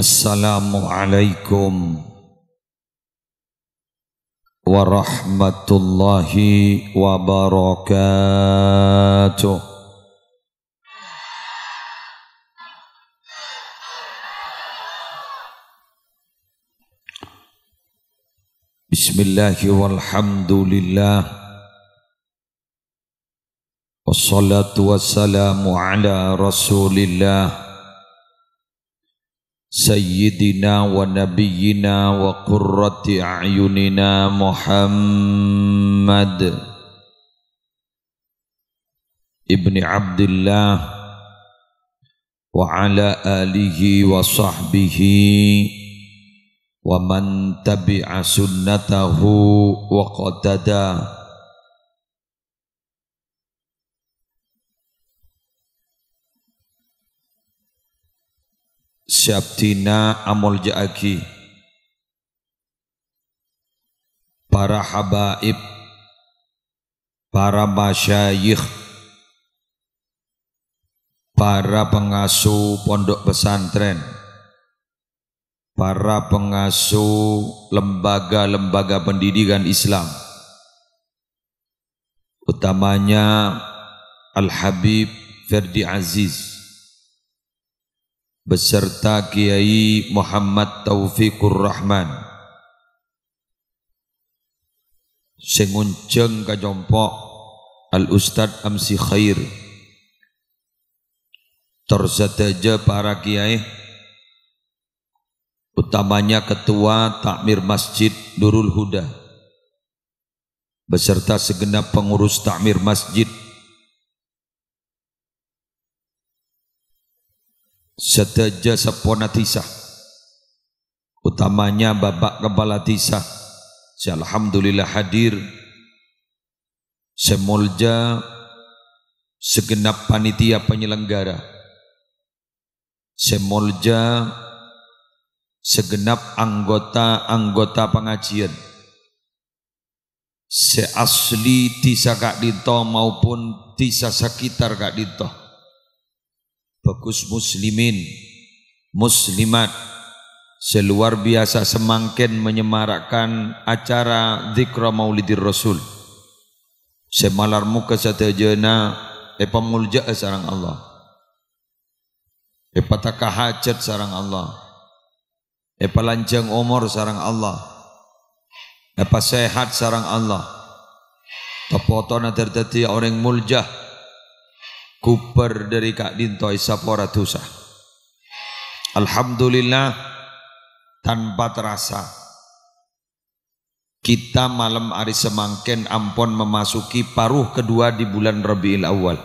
السلام عليكم ورحمة الله وبركاته بسم الله والحمد لله والصلاة والسلام على رسول الله سيدنا ونبينا وقرة أعيننا محمد ابن عبد الله وعلى آله وصحبه ومن تبع سنته وقتداه syabtina amul jaagi para habaib para masyayikh para pengasuh pondok pesantren para pengasuh lembaga-lembaga pendidikan Islam utamanya Al-Habib Ferdi Aziz beserta Kiai Muhammad Taufikur Rahman sing kajompok Al Ustad Amsi Khair tersadaja para kiai utamanya ketua takmir masjid Nurul Huda beserta segenap pengurus takmir masjid Sedaja sepona utamanya babak kepala tisah Alhamdulillah hadir Semolja segenap panitia penyelenggara Semolja segenap anggota-anggota pengajian seasli tisa Kak Dito maupun tisa sekitar Kak Dito bagus muslimin muslimat seluar biasa semangkin menyemarakkan acara zikra maulidir rasul semalar muka satajana epa mulja e sarang Allah epa takah hajat sarang Allah epa lanjang umur sarang Allah epa sehat sarang Allah Tepotona terdeti orang muljah Kuper dari Kak Dinto Isapora Tusa. Alhamdulillah tanpa terasa kita malam hari semangken ampon memasuki paruh kedua di bulan Rabiul Awal.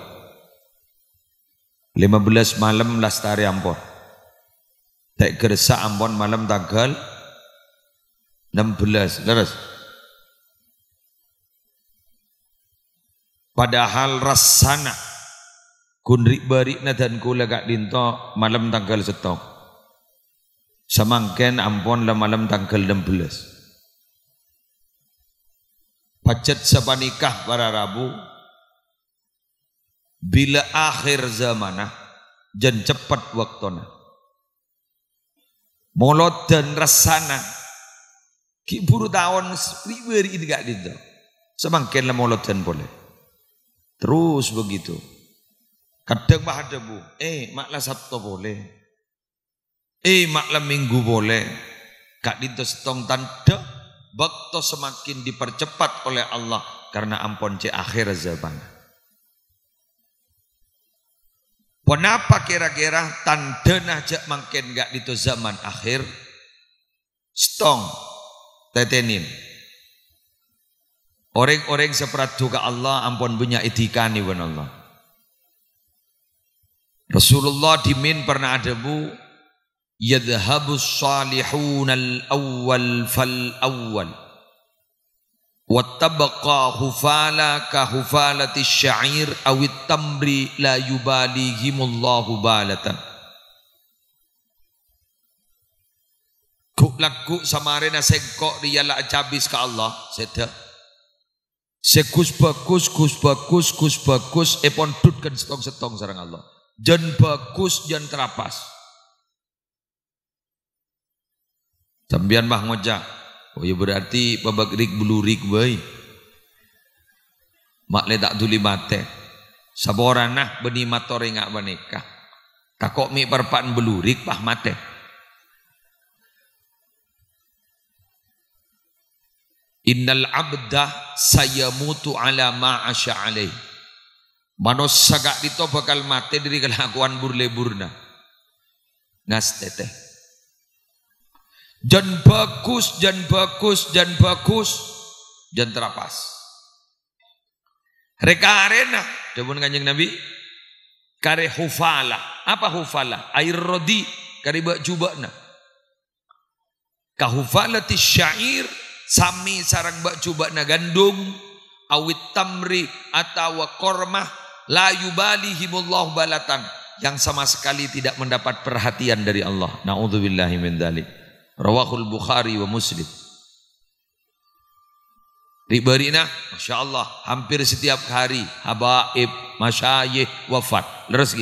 15 malam lastari ampon. Tak gersa ampon malam tanggal 16. Padahal rasana Kunrik barikna dan kula gak dinto malam tanggal setok. Samangken ampon lah malam tanggal 16. Pacet sepanikah para Rabu. Bila akhir zamanah dan cepat waktona. Molot dan resana. kiburu tahun riweri ini gak dinto. Samangken lah molot dan boleh. Terus begitu. Kadang Pak bu, eh maklah Sabtu boleh. Eh maklah Minggu boleh. Kak Dinto Setong tanda waktu semakin dipercepat oleh Allah karena ampun cek akhir zaman. Kenapa kira-kira tandena cek makin gak dito zaman akhir? Stong, tetenin. Orang-orang seperti ke Allah ampun punya etika nih, Allah. Rasulullah di minbar na'adabu yadhabus salihun al-awwal fal-awwal wattabaqa hufala ka hufalati syair awit tamri la yubalihimullahu balatan Kuk lagu samarena sengkok riyala cabis ka Allah sedah Sekus bagus, kus bagus, kus bagus, epon dutkan setong-setong sarang Allah jan bagus jan terapas sampean mah ngocak, oh ya berarti babak babagrik bulurik baik mak letak duli mate saboranah beni matore ngak menikah takok mi perpan belurik pah mate innal abda sayamutu ala ma asya Manusia gak dito bakal mati dari kelakuan burle-burna. Nas teteh. Jan bagus, jan bagus, jan bagus, jan terapas. Reka arena, debun kanjeng Nabi. Kare hufala. Apa hufala? Air rodi, kare bak jubakna. Kahufalati syair, sami sarang bak jubakna gandum, awit tamri, atau kormah, la yubalihimullahu balatan yang sama sekali tidak mendapat perhatian dari Allah. Nauzubillahi min dzalik. Rawahul Bukhari wa Muslim. Ribarina, Masya Allah, hampir setiap hari habaib, masyayikh, wafat. Leres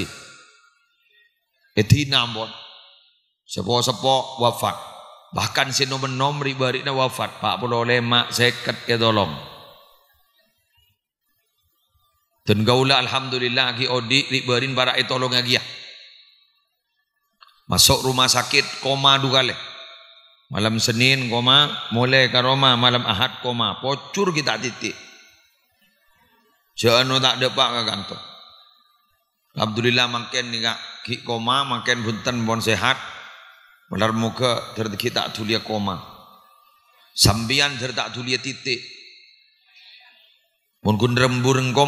Etina mon. Sepo-sepo wafat. Bahkan sinomenom ribarina wafat. Pak Pulau Lemak seket ke tolong. Dan alhamdulillah ki odi riberin para etolong agia. Ya. Masuk rumah sakit koma dua kali. Malam Senin koma, mulai Roma malam Ahad koma, pocur kita titik. Jangan tak depak ke kantor. Alhamdulillah makin ni kak ki koma makin punten bonsai sehat. Benar muka ter kita tulia koma. Sambian ter tulia titik mungkin kun rembur engko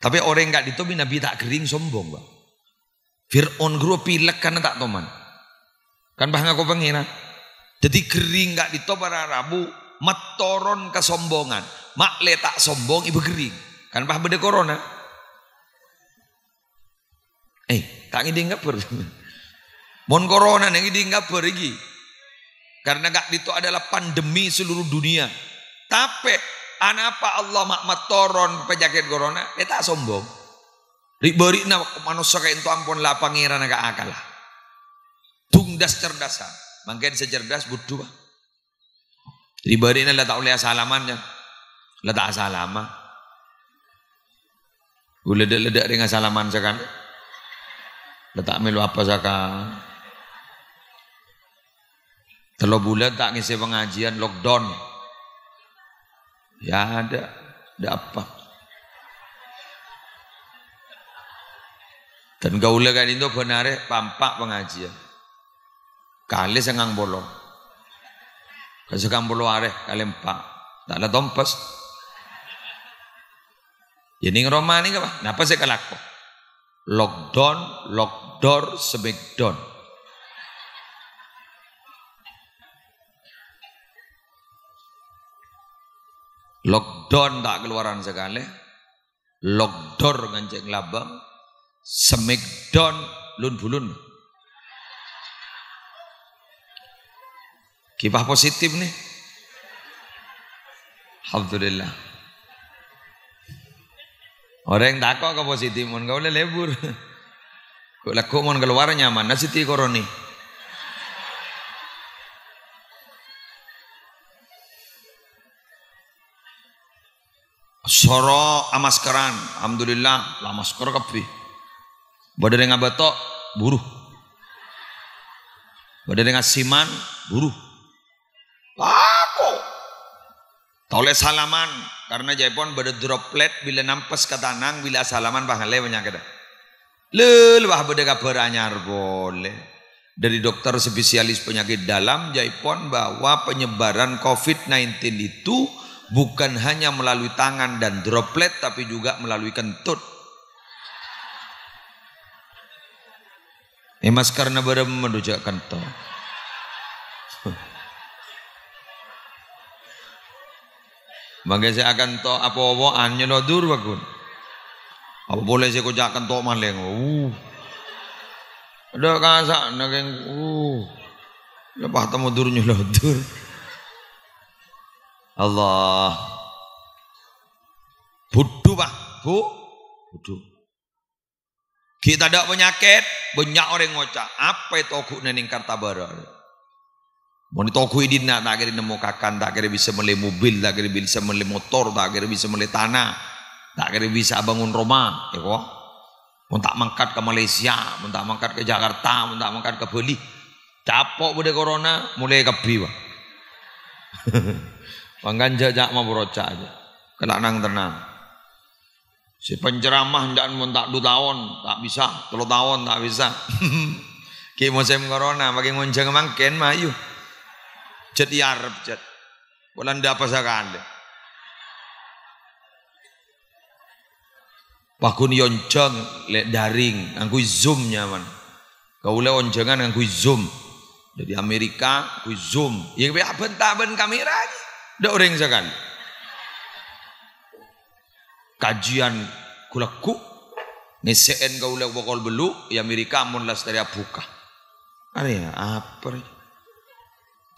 Tapi orang nggak ditobi Nabi tak kering sombong, Pak. Fir'aun guru pilek karena tak toman. Kan bah ngaku pengina. Jadi kering nggak ditop para Rabu metoron kesombongan. Mak letak sombong ibu kering Kan bah beda corona. Eh, tak ngiding ngaper. Mon corona yang ngiding ngaper iki. Karena enggak ditu adalah pandemi seluruh dunia. Tapi Anapa Allah mak toron penyakit corona? Dia ya tak sombong. Ribarina manusia kain itu ampun lah pangeran agak akalah. Tungdas cerdasan. Mungkin secerdas butuh. Ribarina lah tak oleh salamannya. Lah tak salama. Gue ledak-ledak dengan salaman sekarang. Letak melu apa sekarang. Kalau bulan tak ngisi pengajian lockdown. Ya ada, dapat. Dan gaula kan itu benar pampak pengajian. Kali sengang bolo. Kesekang bolo areh kali empat. Tak ada tompes. Ini Roma ini apa? Napa saya kalak Lockdown, lockdown, sebegdown. Lockdown tak keluaran sekali. Lockdown ngancik labang. Semikdown lun bulun. Kipah positif nih. Alhamdulillah. Orang takut ke positif, mon kau lebur. lekuk lakukan keluar nyaman, nasiti koroni. Soro amaskaran alhamdulillah lah kepri. badan dengan batok buruh. dengan siman buruh. Laku. Tole salaman karena jaipon badhe droplet bila nampes ke tanang bila salaman pahale penyakit. Lel wah badhe kabar anyar boleh. Dari dokter spesialis penyakit dalam jaipon bahwa penyebaran COVID-19 itu bukan hanya melalui tangan dan droplet tapi juga melalui kentut. Emas karena badan menduja kentut. Bagai saya akan to apa apa anjir lo dur bagun. Apa boleh saya kujakan to maleng. Uh. Ada kasak yang uh. Lepas temu durnya lo dur. Allah. Budu pak, bu, budu. Kita ada penyakit, banyak orang ngocak. Apa itu aku nening kartabara? Mau toku ini nak tak kira nemu kakan, tak kira bisa beli mobil, tak kira bisa beli motor, tak kira bisa beli tanah, tak kira bisa bangun rumah, ya kok. Mau tak mangkat ke Malaysia, mau tak mangkat ke Jakarta, mau tak mangkat ke Bali. Capok bude corona, mulai kebi, Pak. Pangkan jajak mau berocak aja. Kena nang tenang. Si penceramah ndak mau tak dua tahun, tak bisa, telu tahun tak bisa. Ki musim corona bagi ngonjang mangken mayu. Jet yarep jet. Bulan dapat pasakan Pakunioncon Pakun lek daring angkui zoom nyaman. Kau le onjengan, angkui zoom. Dari Amerika kui zoom. Ya ben tak ben kamera iki. Ndak orang jangan. Kajian kulakku ngeseen kau lek bokol belu ya Amerika kamu las dari apuka. Ari ya, apa?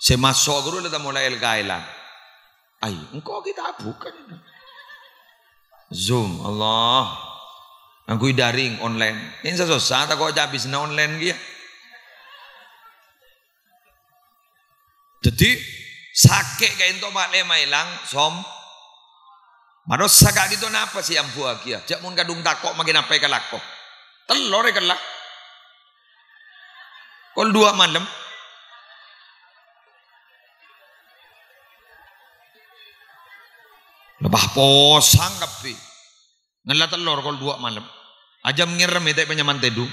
Se masuk guru leta mulai el kailan. Ay, engkau kita apuka. Zoom Allah. Aku daring online. Ini saya susah tak kau habis na online dia. Ya. Jadi Sakit ka itu mak le mailang som. Maros saga gitu napa yang ampu akia. Jak mun kadung takok makin apa ka lakok. Telore lah, Kol dua malam. Lebah posang kapi. Ngelat telur kol dua malam. aja ngirem itu penyaman tedu.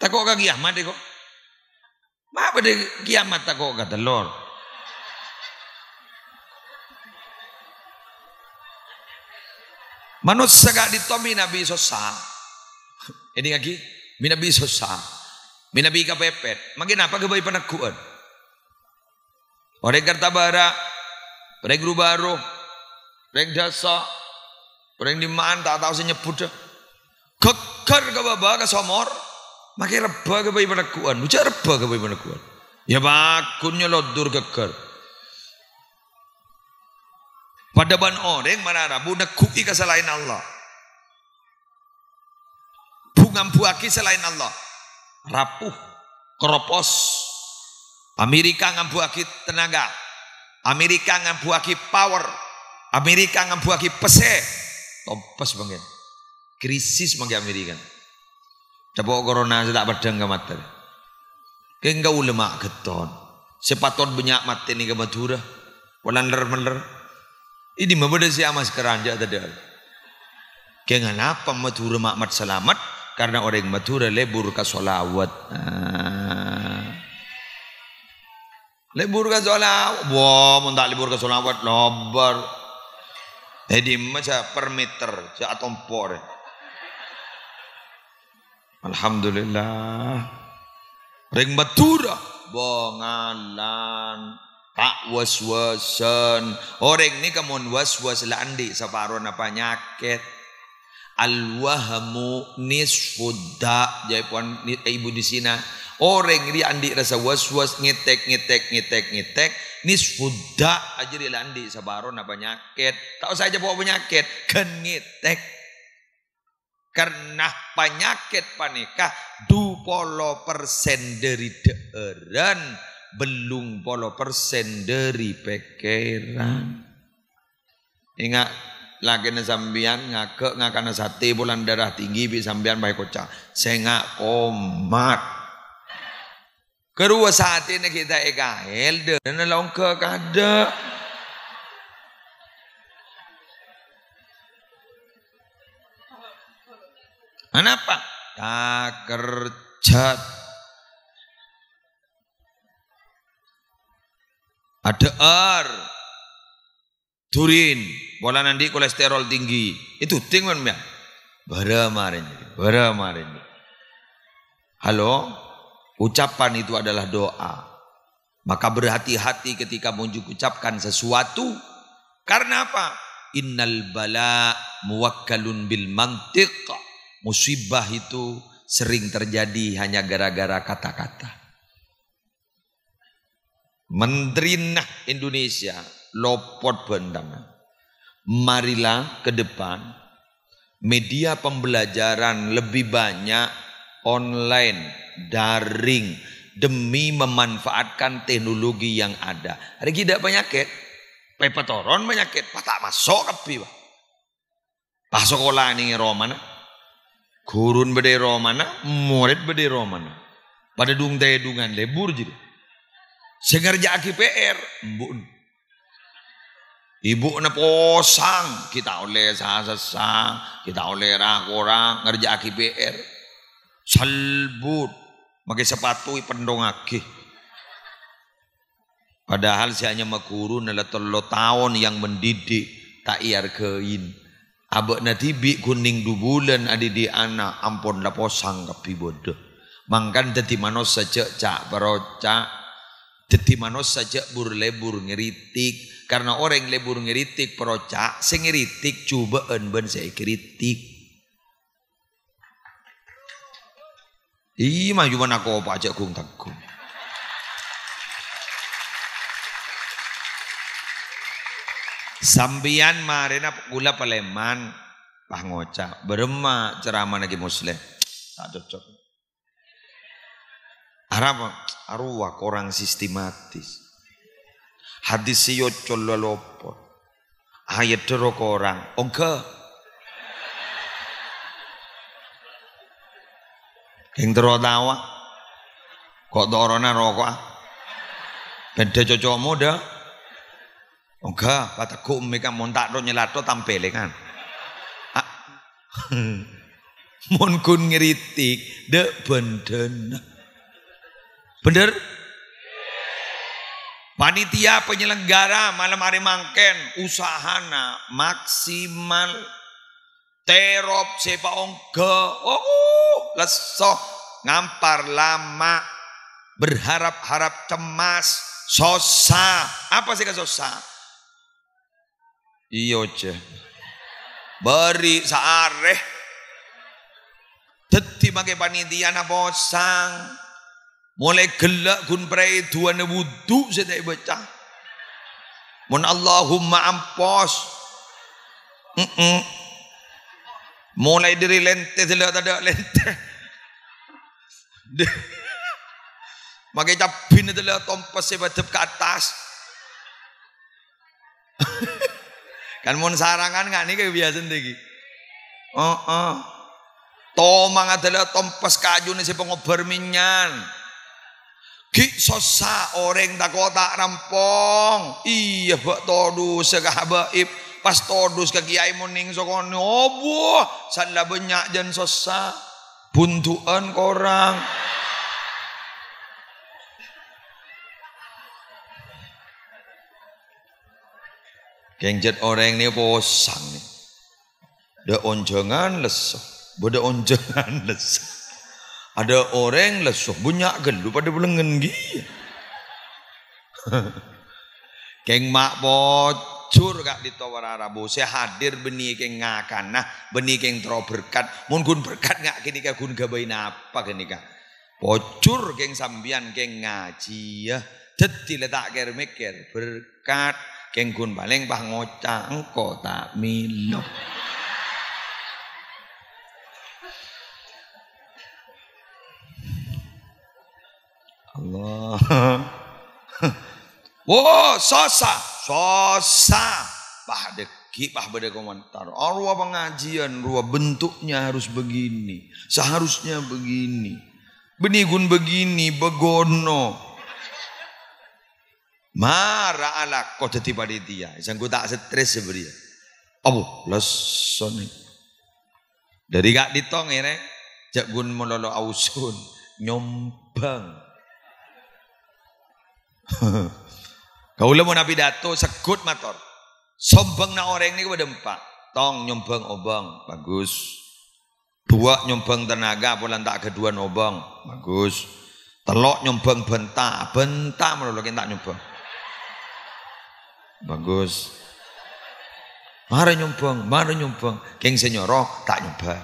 Takok kaki Ahmad kok. Mabada kiamat ako kata Lord. Manut saga dito nabi so sa. Ini lagi minabi so sa. Minabi ka pepet. apa pagabay pa nagkuan. Ore Kartabara, Preg Rubaro, orang Dasa, Preg Dimanta tak tahu saya nyebut. Kekar ke ke somor. Maka reba kebayi bayi penekuan. Ujar reba kebayi bayi Ya bakunnya lodur geger. Pada ban orang mana rabu nekuki ke selain Allah. Bunga buaki selain Allah. Rapuh. Keropos. Amerika ngambuaki tenaga. Amerika ngambuaki power. Amerika ngambuaki pese. Topes bangin. Krisis bangin Amerika. Cepok corona saya tak pedang ke mata. Kengga ulama keton. Sepaton banyak mati ni ke Madura. Walander meler. Ini membeda si amas keranja tadi. Kengan apa Madura makmat selamat? Karena orang Madura lebur ke solawat. Ah. Lebur ke solawat. Wah, wow, tak lebur ke solawat. Lobar. Jadi macam per meter. Jatuh tempor. Alhamdulillah. Ring Madura bongalan tak was-wasan. Orang oh, ini kemun was-was andi separuh apa nyaket. Al-wahamu Jadi puan eh, ibu di sini Orang oh, ini andi rasa was-was Ngetek, ngetek, ngetek, ngetek Nisfudda aja dia andi Sebaron apa nyaket. Tak usah aja bawa penyakit Kan ngetek karena penyakit panikah du polo persen dari deeran belum polo persen dari pikiran ingat lagi sambian ngakek ngakana sate bulan darah tinggi bi sambian baik kocak sengak komat kedua saat ini kita eka elde dan ke kada Kenapa? Nah, Takerjat. Ya, Ada R. turin, Bola nanti kolesterol tinggi. Itu tinggal memang. ya? Bara marin. Bara Halo? Ucapan itu adalah doa. Maka berhati-hati ketika mau ucapkan sesuatu. Karena apa? Innal bala muwakkalun bil mantik musibah itu sering terjadi hanya gara-gara kata-kata. Menteri nah Indonesia lopot bendama. Marilah ke depan media pembelajaran lebih banyak online, daring demi memanfaatkan teknologi yang ada. Hari tidak penyakit, pepetoron penyakit, patak masuk ke Pasok sekolah ini Romana. Kurun bede romana, murid bede romana. Pada dung daya dungan lebur jadi. Sengerja aki PR, mbun. Ibu na posang, kita oleh sah-sah, kita oleh rak-orang, ngerja aki PR. Salbut, pakai sepatu pendong aki. Padahal si hanya makurun adalah telo tahun yang mendidik tak iar kein. Abak bi kuning dubulan adi di anak ampun lapo sanggap ibodoh. Mangkan teti manos saja cak perocak. Teti manos saja lebur ngeritik. Karena orang lebur ngeritik perocak. Sing ngeritik coba enben saya kritik. Iya mah cuma aku apa aja kung tanggung. Sambian marina gula paleman ngoca berema ceramah lagi muslim. Tak cocok. Arab arwah orang sistematis. Hadis yo cololopot. Ayat derok orang. Ongke. Yang terotawa. Kok dorona rokok. Beda cocok muda. Enggak, kata mereka montak do nyelato tampele kan. Ah. Mon kun ngeritik dek benden. Bener? Panitia penyelenggara malam hari mangken usahana maksimal terop sepa ongke oh lesoh ngampar lama berharap-harap cemas sosa apa sih kan sosa Iya ce. Beri saareh. teti pakai panitia na bosang. Mulai gelak kun prei dua ne wudu sedek baca. Mun Allahumma ampos. Mm Mulai dari lente tidak ada lente. Makai cabin lah tompas sebadab ke atas. Kan mun sarangan nggak nih kebiasaan tinggi. Oh, oh. Tomang adalah tompes kaju nih si pengobar minyan. Ki sosa orang tak kota rampong. Iya bak todus sekahabaib. Pas todus ke kiai muning sokon obo. Oh, Sanda banyak jan sosa. Buntuan korang. Genjet orang ini posang Ada onjangan lesu, ada onjangan lesu. Ada orang lesu, bunyak gelu pada belengen gini. Keng mak bocur gak di tawar Saya hadir beni keng ngakan nah beni keng tro berkat. mungkin berkat gak? kini kak gun gabain apa kini kak. Bocur keng sambian keng ngaji ya. Jadi letak ker mikir berkat kenggun paling pah ngocah engko tak milo. Allah Wow, sosa, sosa. Pah deki, pah beda komentar. Arwah pengajian, ruah bentuknya harus begini. Seharusnya begini. Benigun begini, begono. Mara ala kau jadi panitia. Sangku tak stres sebenarnya. Ya, abu, Lesoni. Dari gak ditong ini, jak gun melolo ausun nyombang. Kau lemu nabi dato sekut mator. Sombong na orang ini kepada empat. Tong nyombang obang bagus. Dua nyombang tenaga bulan tak kedua obang bagus. Telok nyombang bentah bentah menolokin tak nyombang. Bagus. Mari nyumbang, mari nyumbang. Keng senyoro tak nyumbang.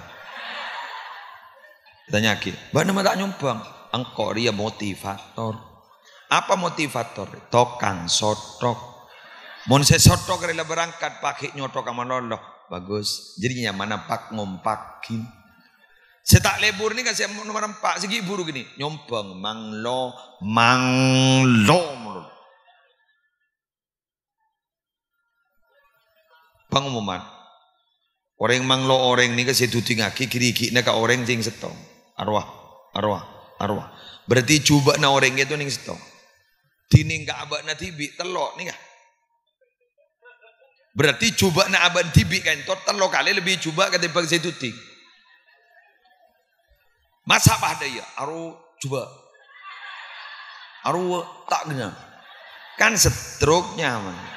Tanya lagi, mana tak nyumbang? Engkau dia motivator. Apa motivator? Tokang sotok. Mon saya sotok rela berangkat pakai nyotok sama Allah. Bagus. Jadinya mana pak ngompakin. Saya tak lebur nih kan saya nomor empat. Segi buru gini. Nyombang manglo manglo pengumuman. Orang lo orang nika seduti ngaki kiri kiri ka orang sing seto. Arwah, arwah, arwah. Berarti coba na orang itu nih seto. Dini nggak abad na tibi telok nih Berarti coba na abad tibi kan telok kali lebih coba saya seduti. Masa apa ya Aru coba. Aru tak gena. Kan setruknya mana?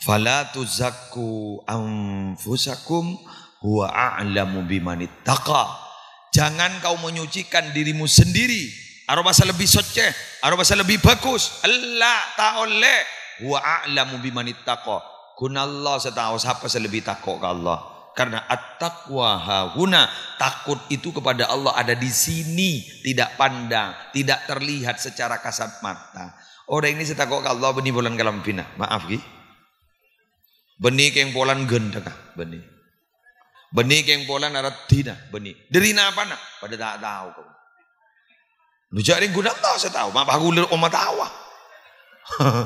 Fala tuzakku anfusakum huwa a'lamu biman ittaqa. Jangan kau menyucikan dirimu sendiri. Arabasa lebih soceh, arabasa lebih bagus. Allah ta'ala huwa a'lamu biman ittaqa. Allah setahu siapa selebih takwa ke Allah. Karena at-taqwa hahuna, takut itu kepada Allah ada di sini, tidak pandang, tidak terlihat secara kasat mata. Orang ini setakwa ke Allah beni bulan kalam fina. Maaf, gitu. Benih keng polan gendeka benih. Benih keng polan arat tina benih. Derina apa nak? Pada tak tahu kau. Lu jaring guna tahu saya tahu. Mak aku lir oma tawa.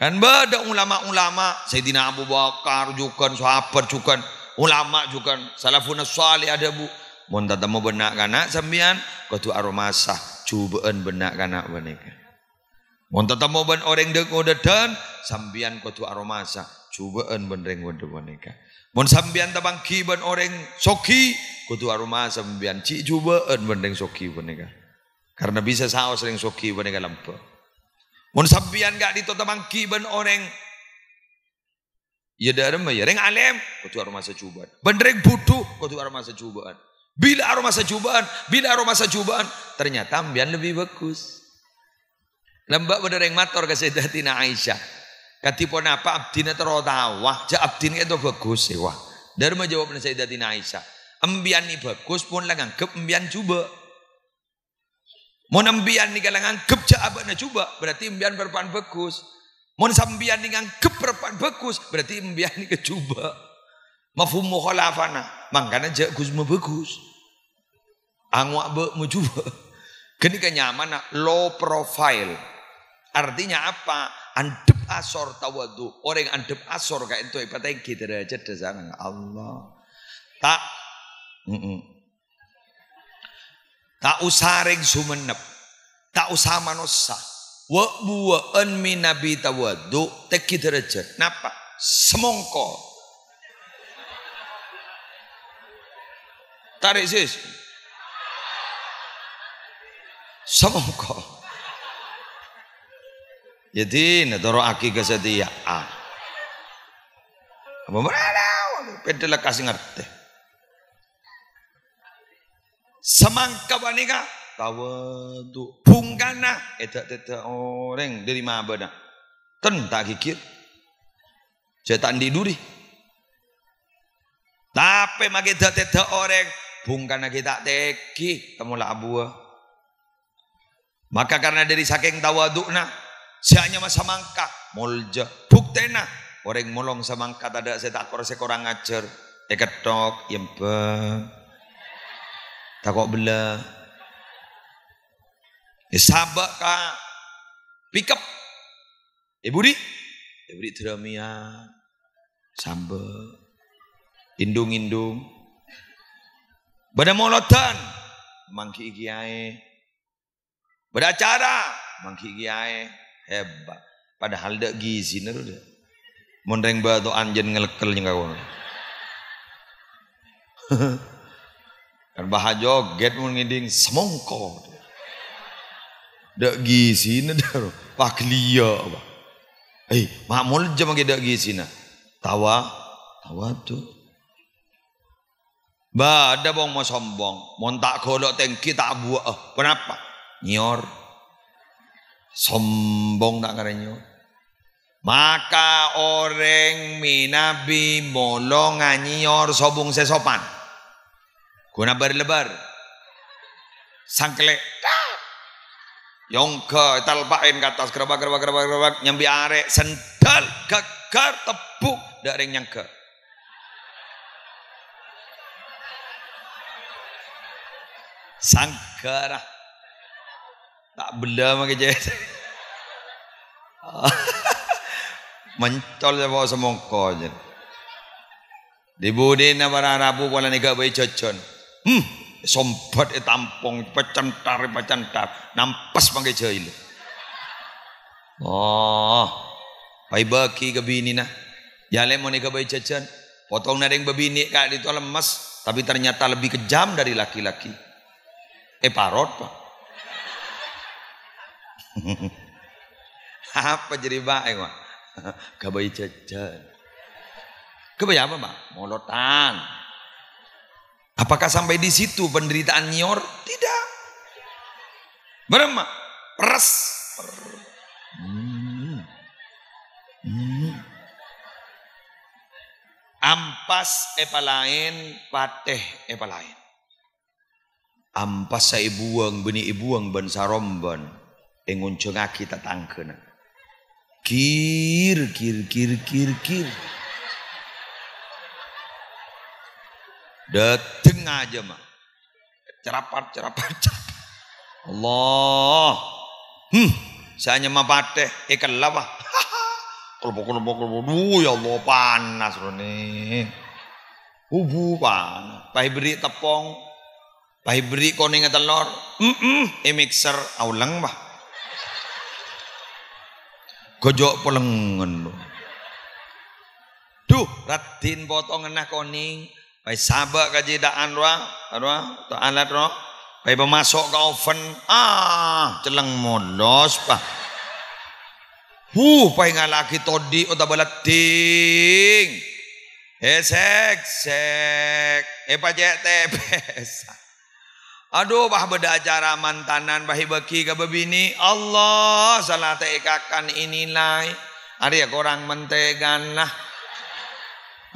kan beda ulama-ulama Sayyidina Abu Bakar juga sahabat juga ulama juga salafun salih ada bu mun tatamu benak kana sambian kudu aromasah cubaan benak kana benika mun tatamu ben orang deko dedan sambian kudu aromasah cobaan bendereng wede boneka, Mun sambian tabang kiban orang soki kudu aroma sambian cik cobaan bendreng soki boneka, Karena bisa saos ring soki boneka lampu. Mun sambian gak dito tabang kiban orang Ya darem ya ring alem kudu aroma secubaan. bendereng butuh kudu aroma secubaan. Bila aroma secubaan, bila aroma secubaan, ternyata ambian lebih bagus. Lembak bendereng motor kasih Sayyidatina Aisyah. Kati pun apa abdina terotawah. Ja abdin itu bagus ya wah. Dari menjawab Sayyidatina Aisyah. Ambian ini bagus pun lah nganggep embian cuba. Mun embian ni kalau nganggep ja abadna cuba. Berarti ambian perpan bagus. Mau sambian ini nganggep berpan bagus. Berarti embian ni kecuba. Mafhum mukhalafana. Makanya ja gus bagus. Angwa be mu cuba. Kini kenyaman low profile. Artinya apa? Anda asor tawadu. Orang yang asor kayak itu ibarat yang kita aja dasar Allah. Tak tak usah ring sumenep. Tak usah manusia. Wa buwa'an nabi tawadu teki gitu derajat. Napa? Semongko. Tarik sis. Semongko. Jadi netoro aki gasadia a. Apa mana? Pedela kasih ngerti. Semangka panika tawadu Bungkana? Eta eh, tidak orang oh, dari mana? Ten kan tak kikir. Cetak di duri. Tapi makin tidak orang oh, bungkana kita teki lah buah. Maka karena dari saking tawadukna janya masa mangka molja buktena orang molong samangka tada setakor sekorang ngajar eketok ya yempeng ya takok bela ya sabak ka pick up ibu ya di ibu di teramia sambel indung-indung pada molotan mangki giae pada acara mangki giae Hebat. Padahal dak gizi neru dia Mundeng batu anjen ngelekel nyengka kono. Kan bahajo get mun ngiding semongko. Dak gizi neru. Paklia apa. Eh, makmul jam ge dak gizi Tawa, tawa tuh. Ba ada bong mau sombong, mau tak golok tengki tak buah. Oh, kenapa? Nyor sombong tak karenyo maka orang minabi molong anyor sobung sesopan guna berlebar sangkele yongke talpain ke atas gerabak gerabak gerabak gerabak nyambi arek sendal gagar dari yang ke, sanggarah tak bela pakai jahit. Mencol bawa semongko je. Dibudin para Rabu wala nega bayi jajan. Hmm, sombat tampung pecentar pecentar nampas pakai jahil. Oh, pai baki ke bini nah. Yale mau nega bayi jajan. Potong nareng babini kak itu lemas, tapi ternyata lebih kejam dari laki-laki. Eh parot pak. apa jadi baik ya, mah? Gabai jajan. Kebaya apa mak? Molotan. Apakah sampai di situ penderitaan nyor? Tidak. Berma, peres. Ampas hmm. hmm. Ampas epalain, pateh epalain. Ampas saya buang, beni ibuang ban saromban ing kita tetanggane. Gir gir gir gir gir. Dateng aja mah, Cerapat cerapat. cerapat. Allah. Hmm, saya nyema eh, pateh ikan lava Kelopok-kelopok-kelopok. ya Allah panas rene. Ubu panas. Pai beri tepung. pahibri beri koning telur. Mm -mm. E eh, mixer bah. Gojok pelengen lho. Duh, latin potong enah koning. Pai sabak kaji dak anwa, anwa to alat ro. Pai pemasok ke oven. Ah, celeng modos pak. Huh, pai ngalaki todi uta balating. Esek eh, sek. Eh pajek tepes. Aduh bah beda acara mantanan bahi beki ke bebini Allah salah tekakan inilah. nai. Hari ya korang mentegan nah.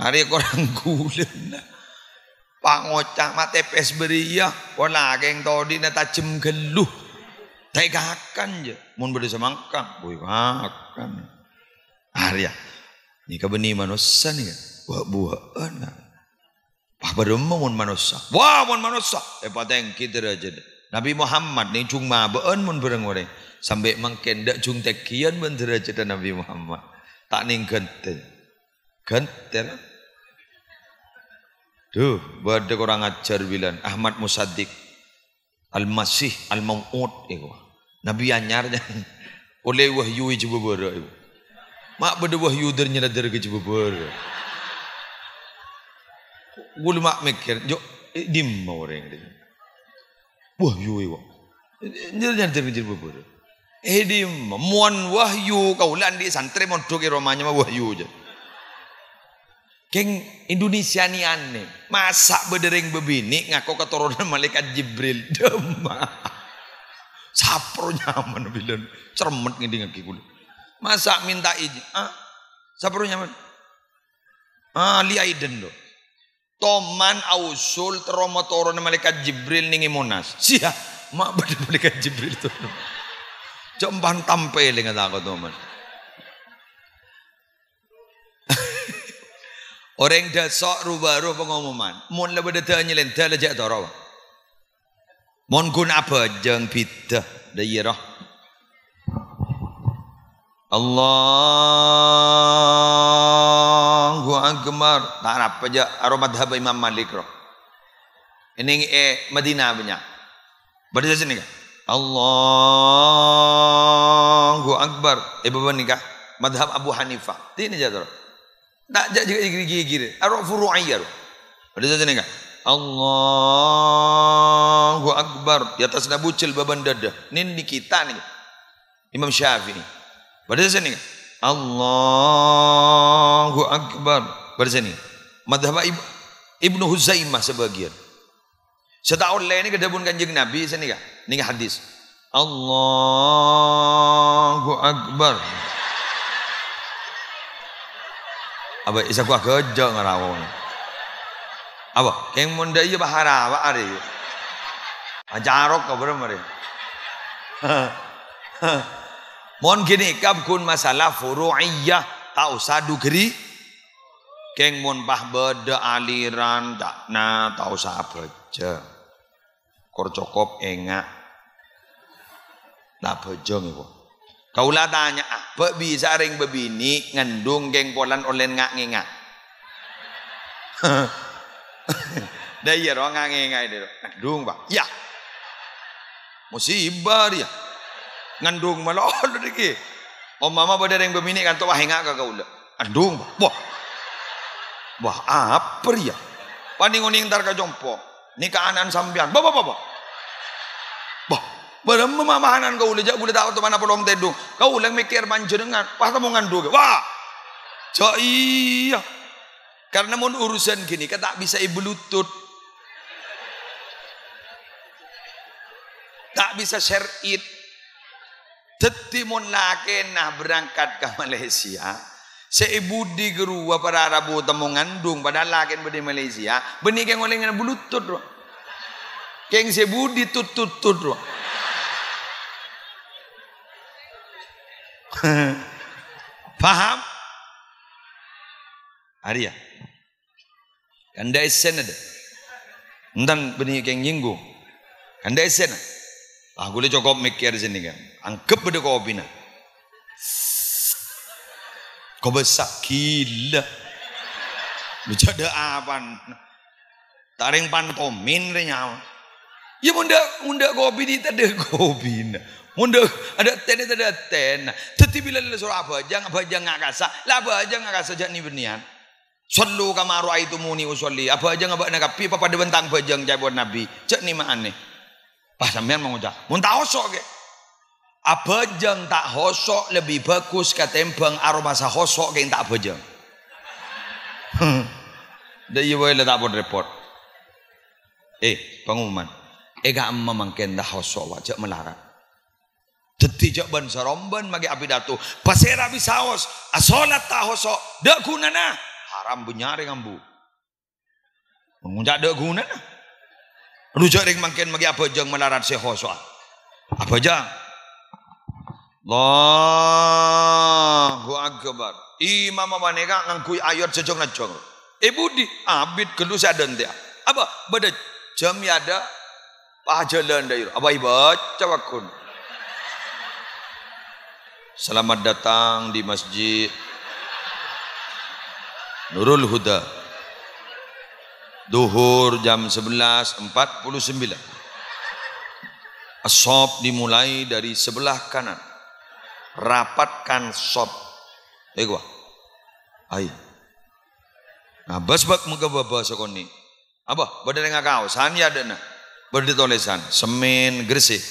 Hari ya korang gulen nah. Pak ngocak mah tepes beriah. Wala ya. geng todi na tajem geluh. Tegakan je. Mun beri semangkang. Boy makan. Hari ya. Ini kebeni manusia nih. buah enak. Pabarumma mun manusia. Wah mun manusia. Eh pateng kita gitu aja. Nabi Muhammad ni cung ma mun bereng orang. Sampai mungkin dak cung tekian mun derajat Nabi Muhammad. Tak ning genten. Genten. Duh, ada orang ajar bilan Ahmad Musaddiq Al-Masih Al-Mau'ud itu Nabi anyarnya oleh wahyu jebebor itu Mak beda wahyu der nyedar ke jebebor. Gulu mak mikir, jo eh, dim mau orang ini. Wah yo yo. Jadi jangan terpikir bubur. Eh dim, muan wahyu kau di santri mau doke romanya mah wahyu aja. Keng Indonesia ni aneh. Masak berdering bebini ngaku keturunan malaikat Jibril. Demah. Sapro nyaman bilang. Cermet ngidingan kikul. Masak minta izin. Ah, sapro nyaman. Ah, li aiden Toman ausul teromo turun malaikat Jibril ningi Monas. Sia, mak bener malaikat Jibril turun. Cok mpan tampil dengan aku teman. Orang dasok rubaru pengumuman. Mun lebih dah nyelen dah lejak dorong Mun guna apa jeng bidah dayirah. Iya Allah gemar tarap aja aroma madhab Imam Malik roh. Ini eh Madinah punya. Berarti sini kah? Allahu Akbar. Ibu eh, nikah madhab Abu Hanifah. Ini jadul. Tak jadi gigi-gigi. Arok furu'iyah. Berarti sini kah? Allahu Akbar di atas nabucil baban dada. Ini kita nih. Imam Syafi'i. Pada sini. Allahu Akbar. Baca ni. Madhab Ibnu Huzaimah sebagian. Setahun lain ni kedabun kanjeng Nabi sini kah? nih hadis. Allahu Akbar. Apa isa ku kerja ngarawon. Apa? Keng munda iya bahara apa ari? Ajarok ka berem ari. Mon gini kab kun masalah furu'iyah tak usah dugeri Keng mun pah beda aliran na tau sabeja. Kor cokop engak. Tak bejo Kau Kaula tanya, ah, bebi ring bebini ngendung geng polan oleh ngak ngengak. Dah iya roh ngak ngengak itu. Ngendung pak. Ya. Musibah dia. Ngendung malah ada lagi. Om mama pada yang bebini kan tuh wah ngak ke kaula. Ngendung pak. Wah. Wah, apa ya? Paning uning tar kajompo. Ni anan sambian. Bapak bapak. Bah, barang memamahanan kau lejak boleh tahu mana polong tedung. Kau ulang mikir manjenengan. Pas mau ngandung. Wah. Cok iya. Karena mau urusan gini kita tak bisa ibu lutut. Tak bisa share it. Tetimun lake nah berangkat ke Malaysia. Seibudi geru para Rabu temu ngandung pada lakin bedi Malaysia, benih keng oleh ngana bulutut ro. Keng sebudi tututut ro. Paham? Aria. Ya? Kanda esen ada. tentang benih keng nyinggung. Kanda esen. Lah gule cukup mikir sini kan. Angkep beda kopi na. Kebesak gila. Bercanda apa? Taring pantomin nyawa. Ya munda munda kopi di tadi kopi Munda ada ten ada ten. Tetapi bila dia surah apa aja apa aja nggak kasa. Lah apa aja nggak kasa jadi bernian. Sallu kama muni usolli. Apa aja nggak nakapi apa pada bentang bajang jabon nabi. Cek ni maan ni. Pas sampean mau ngucap. Mun osok Abejeng tak hosok lebih bagus ketembang aroma sa hosok yang tak abejeng. Dia boleh iya letak pun report. Eh, pengumuman. Eh gak memang dah hosok wajak melarat. Deti jak ban saromban magi api datu. Pasera haus Asolat ah, tak hosok. Dak gunana. Haram bunyari ngambu. Mengunjak dak gunana. Rujak ring mangkin magi apa jeng melarat si hosok. Apa jang? Allahu akbar. Imam maneka ngangkui ayat jejong-jejong. Ibu eh, di abid kelus ada nanti. Ya? Apa? Bada jam ya ada pajalan dayu. Apa ibat cawakun. Selamat datang di masjid Nurul Huda. Duhur jam 11.49. Asop dimulai dari sebelah kanan rapatkan sop iku ayo nah bas bak muga bahasa koni apa badane kau, san ya dena berdi tulisan semen gresik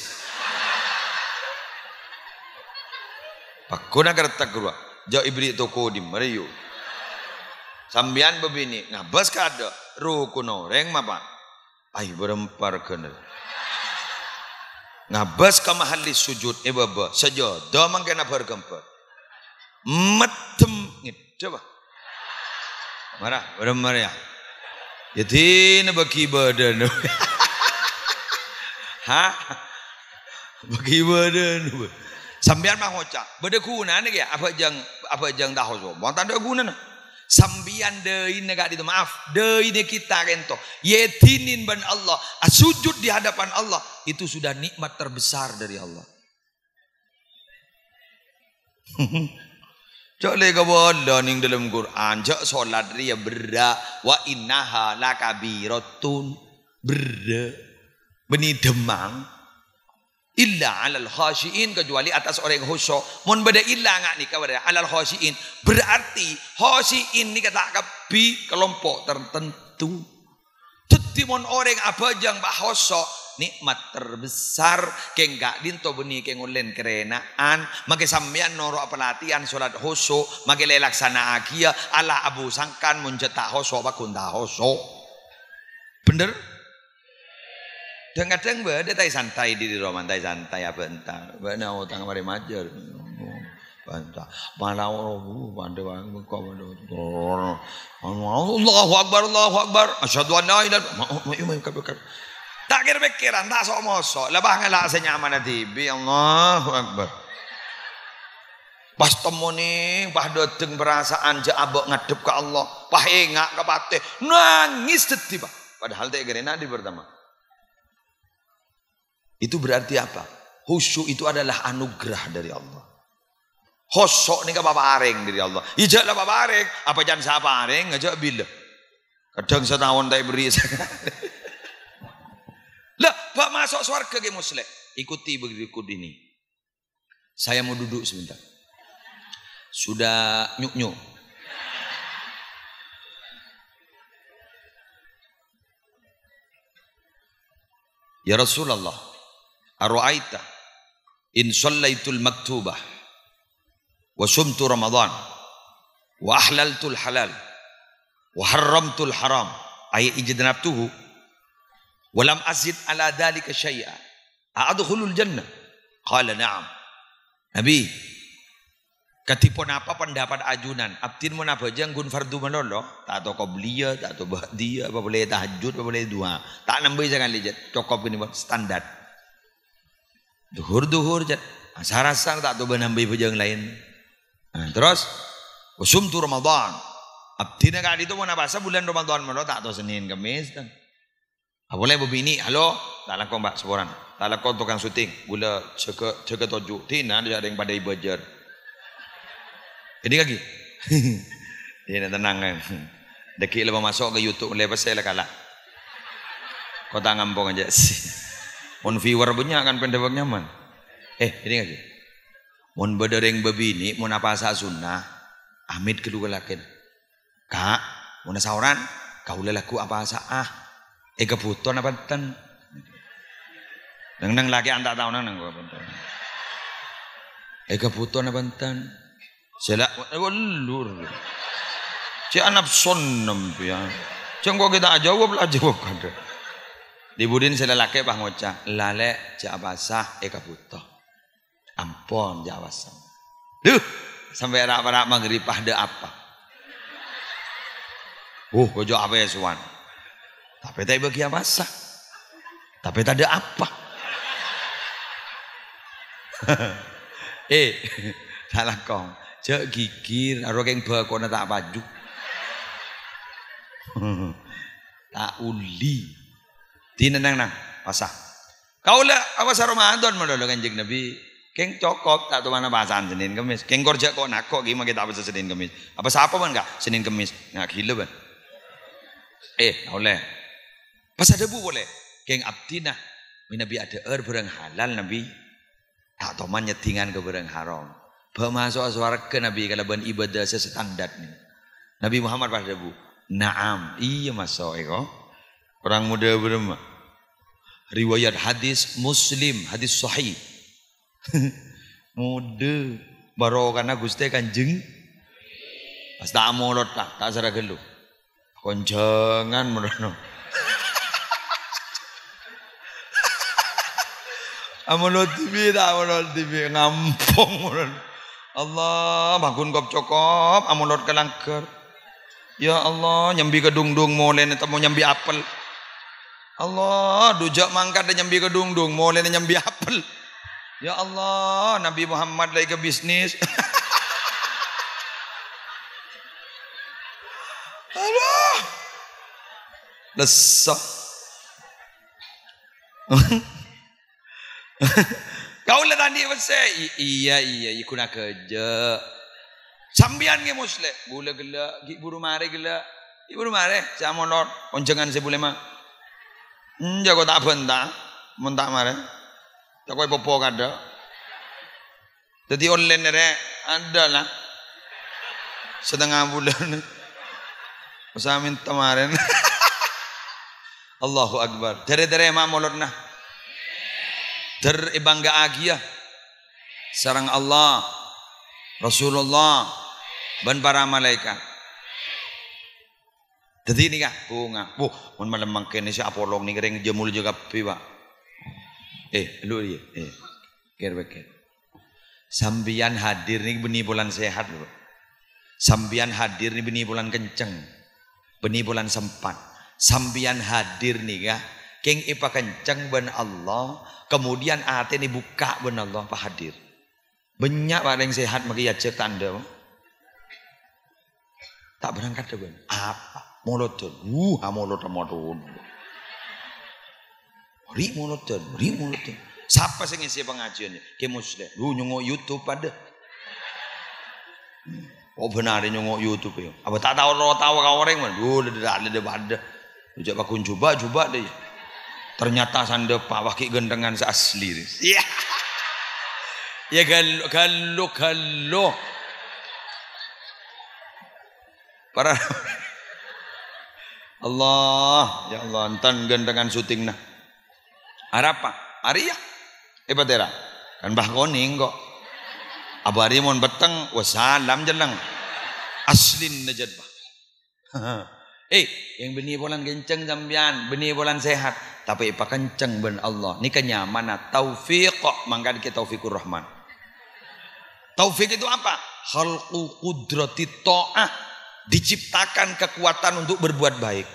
Pakuna kertak gua jauh ibri toko di meriu sambian bebini nah, bas kada ruku reng mapa ayo berempar kenal ngabas ka mahalli sujud ibaba eh, sajadah mangke nabar gambar medem coba marah marah marah ya. jadi bagi badan ha bagi badan sampean mah ngocak beda guna nih ya apa jang apa jang yang so mau tanda guna sambian deui nega itu maaf deui kita rento yetinin ban Allah ah, sujud di hadapan Allah itu sudah nikmat terbesar dari Allah Cok le kabodoh ning dalam Quran cok salat dia berda wa innaha lakabiratun berda beni demang illa alal khasyiin kecuali atas orang yang khusyuk. Mun beda illa ngak nih kabar alal khasyiin. Berarti khasyiin ini kata kebi kelompok tertentu. Jadi mun orang abajang bah khusyuk nikmat terbesar keng gak dinto benih keng ulen kerenaan mage sampean noro pelatihan salat khusyuk mage lelaksana agia ala abu sangkan hoso khusyuk bakunda hoso. bener dan kadang mbak ada tai santai di roman tai santai apa ya entah. Mbak nang utang mari majer. Bantah. Mana orang pandai orang kau Allahu Akbar, Allah Akbar. Asyhadu an la ilaha illallah. Tak kira pikiran, tak sok moso. Lebah ngelak senyaman nanti. Bi Allahu Akbar. Pas temu ni, pas dateng perasaan je abok ngadep ke Allah. Pas ingak ke patih. Nangis tetiba. Padahal tak kira nanti pertama. Itu berarti apa? Khusyuk itu adalah anugerah dari Allah. Khosok ni apa areng dari Allah. Ijak lah apa areng Apa jangan siapa areng ngajak bila. Kadang setahun tak beri. lah, Pak masuk suarga ke muslim. Ikuti berikut ini. Saya mau duduk sebentar. Sudah nyuk-nyuk. Ya Rasulullah, Aru'aita in sallaitul maktubah wa sumtu ramadan wa ahlaltul halal wa harramtul haram ay ijtanabtuhu tuhu Walam azid ala dhalika syai'a a'adkhulul jannah qala na'am nabi Katipon apa pendapat ajunan? Abdin mau apa aja gun fardu menolong? Tak tahu kau belia, ya, tak tahu dia, apa boleh tahajud, apa boleh dua. Tak nambah jangan lihat, cukup ini standar duhur-duhur sarasang tak tuh nambi pejang lain nah, terus usum tu Ramadan abdina kali itu mau nabasa bulan Ramadan mana tak tuh Senin Kamis kan boleh bini halo tak lakon mbak seorang tak lakon tukang syuting gula ceke ceke toju tina ah, ada yang badai bajar ini lagi ini tenang kan dekik lepas masuk ke YouTube lepas saya lah kalah kau tangan aja sih Mun viewer punya akan pendewak nyaman. Eh, ini aja. Kan ya. Mun bedereng bebini, mun apa asa sunnah, amit kedua lakin. Kak, mun sauran, kau lelaku apa asa ah. Eh kebutuhan apa ten? Neng neng lagi antak tahu neng neng gua bentar. Eh kebutuhan apa ten? Sela, walur. Eh, Cik ya. Cik kita jawab lah jawab kada dibudin selalake pah ngocak lalek jak basah e kabutuh ampon jak basah duh sampai rak-rak manggeripah de apa uh gojo apa ya suan tapi tak bagi basah tapi tak ada apa eh salah kong Cek gigir karo keng bakone tak paju tak uli Dinenang nang pasah. Kaula awas Ramadan modal Kanjeng Nabi. Keng cokok tak tu mana pasahan Senin Kamis. Keng kerja kok nak kok gimana kita apa Senin Kamis. Apa siapa ban Senin Kamis. Nak gila ban. Eh, boleh. Pas ada bu boleh. Keng abdina. Nabi ada er berang halal Nabi. Tak toman nyetingan ke berang haram. Bermasuk suara ke Nabi kalau ban ibadah sesetan ni. Nabi Muhammad pada bu. Naam, iya masuk eko. Orang muda beremak riwayat hadis Muslim, hadis sahih. muda baru karena Gusti Kanjeng Pas tak mulut tak tak sara gelu. Konjengan merono. Amulut TV tak TV ngampung Allah bangun kop cokop amulot kelangker. Ya Allah nyambi kedung-dung molen mau nyambi apel. Allah dujak mangkat dan nyambi kedung-dung mulai dan nyambi apel ya Allah Nabi Muhammad lagi ke bisnis aduh lesok kau lah tadi besar iya iya ikut iya, nak kerja sambian ke muslim gula gila buru mari gila ibu mare sama lor koncengan boleh mah Hmm, ya kok tak bentak, mentak mare. Tak ya kowe popo kada. Jadi online ada adalah setengah bulan. minta kemarin. Allahu Akbar. dari emak mulut nah, Dari bangga agia. Sarang Allah. Rasulullah. Dan para malaikat. Dadi kak bunga. Wah, mun malam kene si Apolong nih kering jemul juga piwa. Eh, lu iya, eh. Ker beker. Sambian hadir nih benih bulan sehat lho. Sambian hadir nih benih bulan kenceng. Benih bulan sempat. Sambian hadir nih kak ya. keng ipa kenceng ben Allah. Kemudian hati ini buka ben Allah pak hadir. Banyak orang sehat makanya ya tanda. Tak berangkat ben. Apa? mulut uh mulut mulut ri mulut ri mulut siapa sih ngisi pengajian ki muslim lu nyungok youtube ada. oh benar nyungok youtube ya apa tak tahu ro tahu kau orang man lu ada ada ada. ujak bakun coba coba deh ternyata sande Pak ki gendengan asli iya. ya ya galo galo galo para Allah, ya Allah, entan gendengan syuting nah. Arapa, Aria, ya? Ebatera, kan bah koning kok. Abari mon beteng, wassalam jeneng. Aslin najat bah. eh, yang benih bolan kenceng sambian, benih bolan sehat. Tapi ipa kenceng ben Allah. Ini kenyamanan, taufiq kok, mangga kita taufiqur rahman. Taufik itu apa? Khalqu qudrati ta'ah diciptakan kekuatan untuk berbuat baik.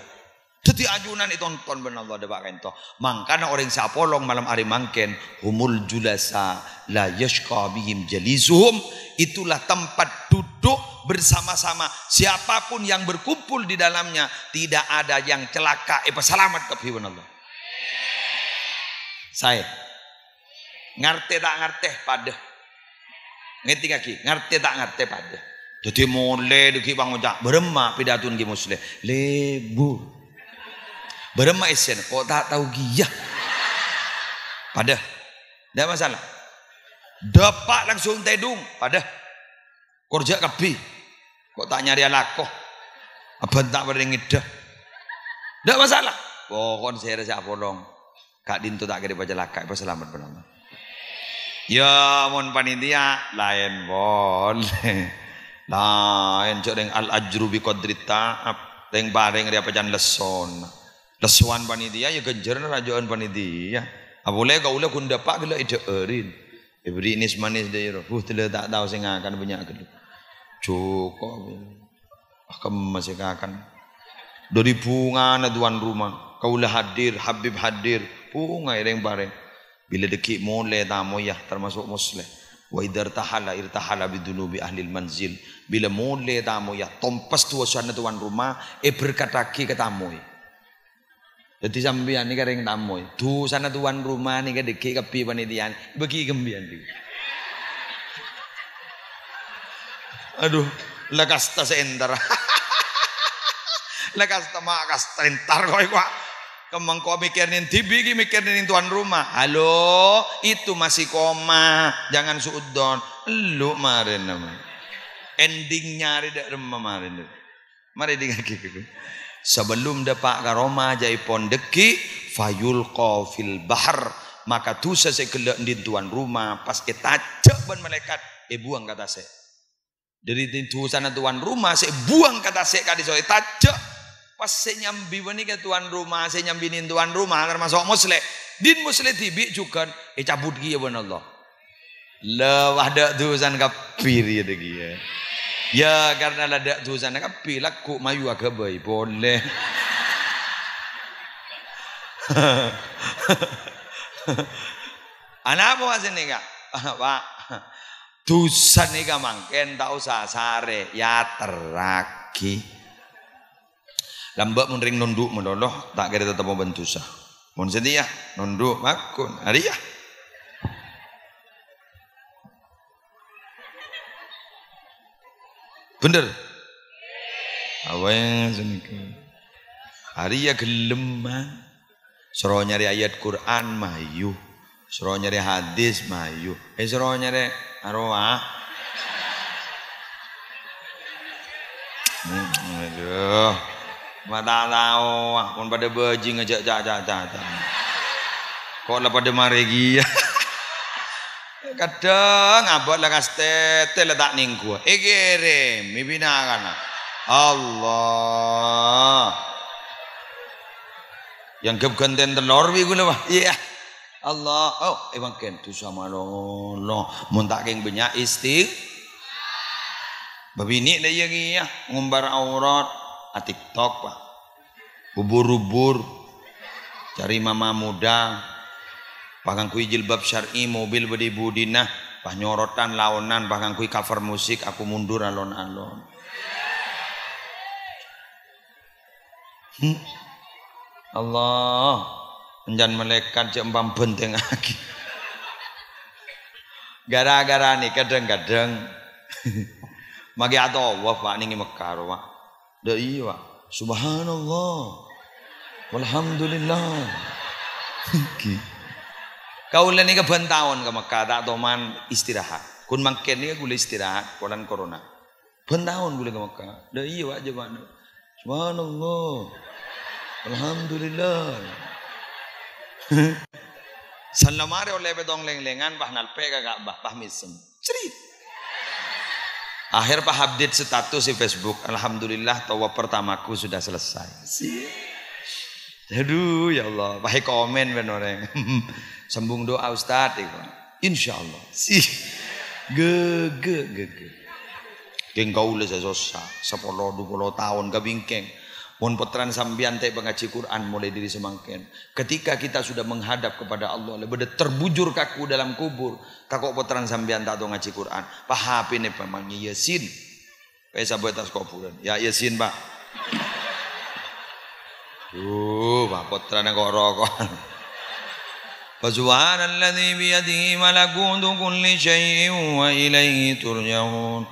Jadi ajunan itu nonton benar Allah pak kento. Mangkana orang sapolong malam hari mangken humul julasa la yashqa bihim jalizuhum itulah tempat duduk bersama-sama siapapun yang berkumpul di dalamnya tidak ada yang celaka eh selamat tapi Allah. Saya ngarte tak ngarte pada ngerti kaki ngarte tak ngarte pada jadi mulai duki pangocak berema pidatun di muslim. Lebu. Berema isen kok tak tahu giyah. Pada. Tidak masalah. Dapat langsung tedung pada. Kerja kebi. Kok tak nyari alakoh. apa tak berdengit dah. Tidak masalah. Pokon saya rasa dong Kak tu tak kira baca lakai. Selamat benar. Ya mun panitia lain boleh. Lain cok deng al ajru bi qadri ta'ab. bareng dia pajan leson. Lesuan panitia ya genjer rajuan panitia. Apule kau ulah kun dapat gela ide erin. Ibri ya, nis manis dia. Huh ya. tele tak tahu sing akan punya gelu. Cukup. Akan ah, masih akan. Dari bunga tuan rumah. Kaulah hadir, Habib hadir. Bunga yang bareng. Bila dekik mulai tamu ya termasuk muslim. Wa idhar tahala irtahala bidunubi ahlil manzil. Bila mulai tamu ya tompes tua suana tuan rumah. E eh berkataki ke tamu. Jadi sampean ini kering tamu. tuh sana tuan rumah ini ke deki kepi panitian. Bagi gembian dia. Aduh, la tas sentar. la kasta ma kasta entar Kemeng mikirin mikir nih tibi ki mikir nih tuan rumah. Halo, itu masih koma. Jangan suudon. Lu marin nama. Endingnya ada kemarin. marin. Mari dengar gitu. Sebelum depak karoma jai pondeki fayul kofil bahar maka tuh saya sekelak di tuan rumah pas kita ban malaikat eh buang kata saya dari tuan tuan rumah saya buang kata saya kali saya tajak Pas nyambi ini ke tuan rumah, saya nyambinin tuan rumah termasuk muslim. Din muslim tibi juga eh cabut kia ya, ben Allah. Lewah dak tuzan kapir ya dek ya. Ya karena ladak tuzan kapir ku mayu agak baik ya, boleh. Anak apa masih nih kak? Pak, tusan nih kak mangken tak usah sare ya teraki. Lambak mun ring nunduk mendodoh tak kira tetap sah. Mun sedia ya. nunduk makun ya. Bener. Aweng seniku. Hari ya mah. Seronya nyari ayat Quran mah Seronya nyari hadis mah iya. Eh seronya nyari arwah. Hmm, aduh. Mata tahu, wah, pun pada bajing ngejak cak cak cak. Kok lah pada maregi. Kadang abot lah kastete letak tak gua. Ikire, eh, mibina kana. Allah. Yang gep genten telur wi kula wah. Iya. Allah, oh, emang kentu sama lo Allah. Muntak keng banyak istiq. Babini lah ya ngumbar aurat. Nah, TikTok pak, Bubur-bubur, cari mama muda, Bahkan kui jilbab syar'i mobil budi budinah, pak nyorotan launan bahkan kui cover musik aku mundur alon-alon. Hmm. Allah, menjan melekat jembam benteng lagi. Gara-gara nih kadang-kadang magi atau wah pak ningi mekar wah da iwa subhanallah walhamdulillah kau kaulan iki bentawon ke Mekah tak toman istirahat kun mangken iki istirahat kolan corona bentawon gula ke Mekah da iwa jaman subhanallah alhamdulillah Salamare oleh bedong leng-lengan bah nalpe kagak bah bah misem. Cerit. Akhir Pak update status di Facebook. Alhamdulillah tawab pertamaku sudah selesai. Aduh ya Allah. Pakai komen ben orang. Sembung doa Ustaz. Ya kan? Insya Allah. Sih. Gege gege. Keng kau lesa sosa. Sepuluh dua puluh tahun kebingkeng. Mohon putran sambian teh pengaji Quran mulai diri semangkin. Ketika kita sudah menghadap kepada Allah, lebih terbujur kaku dalam kubur. Kakok putran sambian tak tahu ngaji Quran. Pahapi ini pemangnya Yasin. Pesa eh, buat tas kuburan. Ya Yasin pak. Duh, pak putran kok rokok. فسبحان الذي بيده ملكوت كل شيء وإليه ترجعون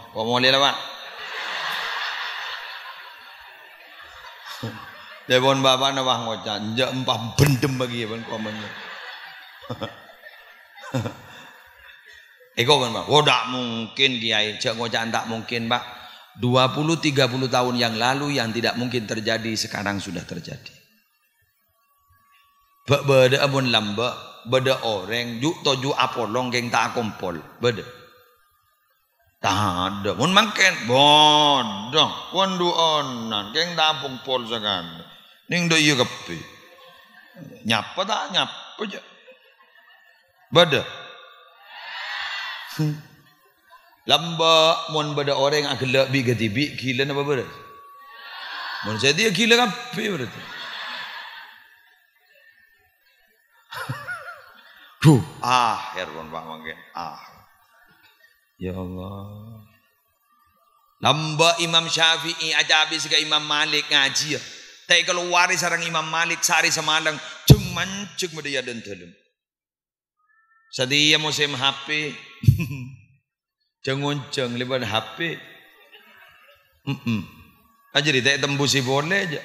lah pak. Dewon bapak nawah ngoca, njak empah bendem bagi pun ya, komennya. Eko kan pak, oh mungkin kiai, cek ngocaan tak mungkin pak. 20-30 tahun yang lalu yang tidak mungkin terjadi sekarang sudah terjadi. Beda amun lamba, beda orang, juk toju apolong geng tak kompol, beda. Tak ada, mun mangken bodoh, kuandu onan, geng tak pol sekarang ning do iya kepi nyapa tak nyapa aja bada lamba mon bada orang yang agak bi gati bi gila apa bada mon saya dia gila kepi berarti Duh, akhir kon Pak Mangke. Ah. Ya Allah. Lamba Imam Syafi'i aja habis ke Imam Malik ngaji ya. Tapi kalau waris sarang Imam Malik sari semalang cuman cuk medaya dan dalam. Sadia musim HP. Jangan jeng lebar HP. Aja di tembus si boleh aja.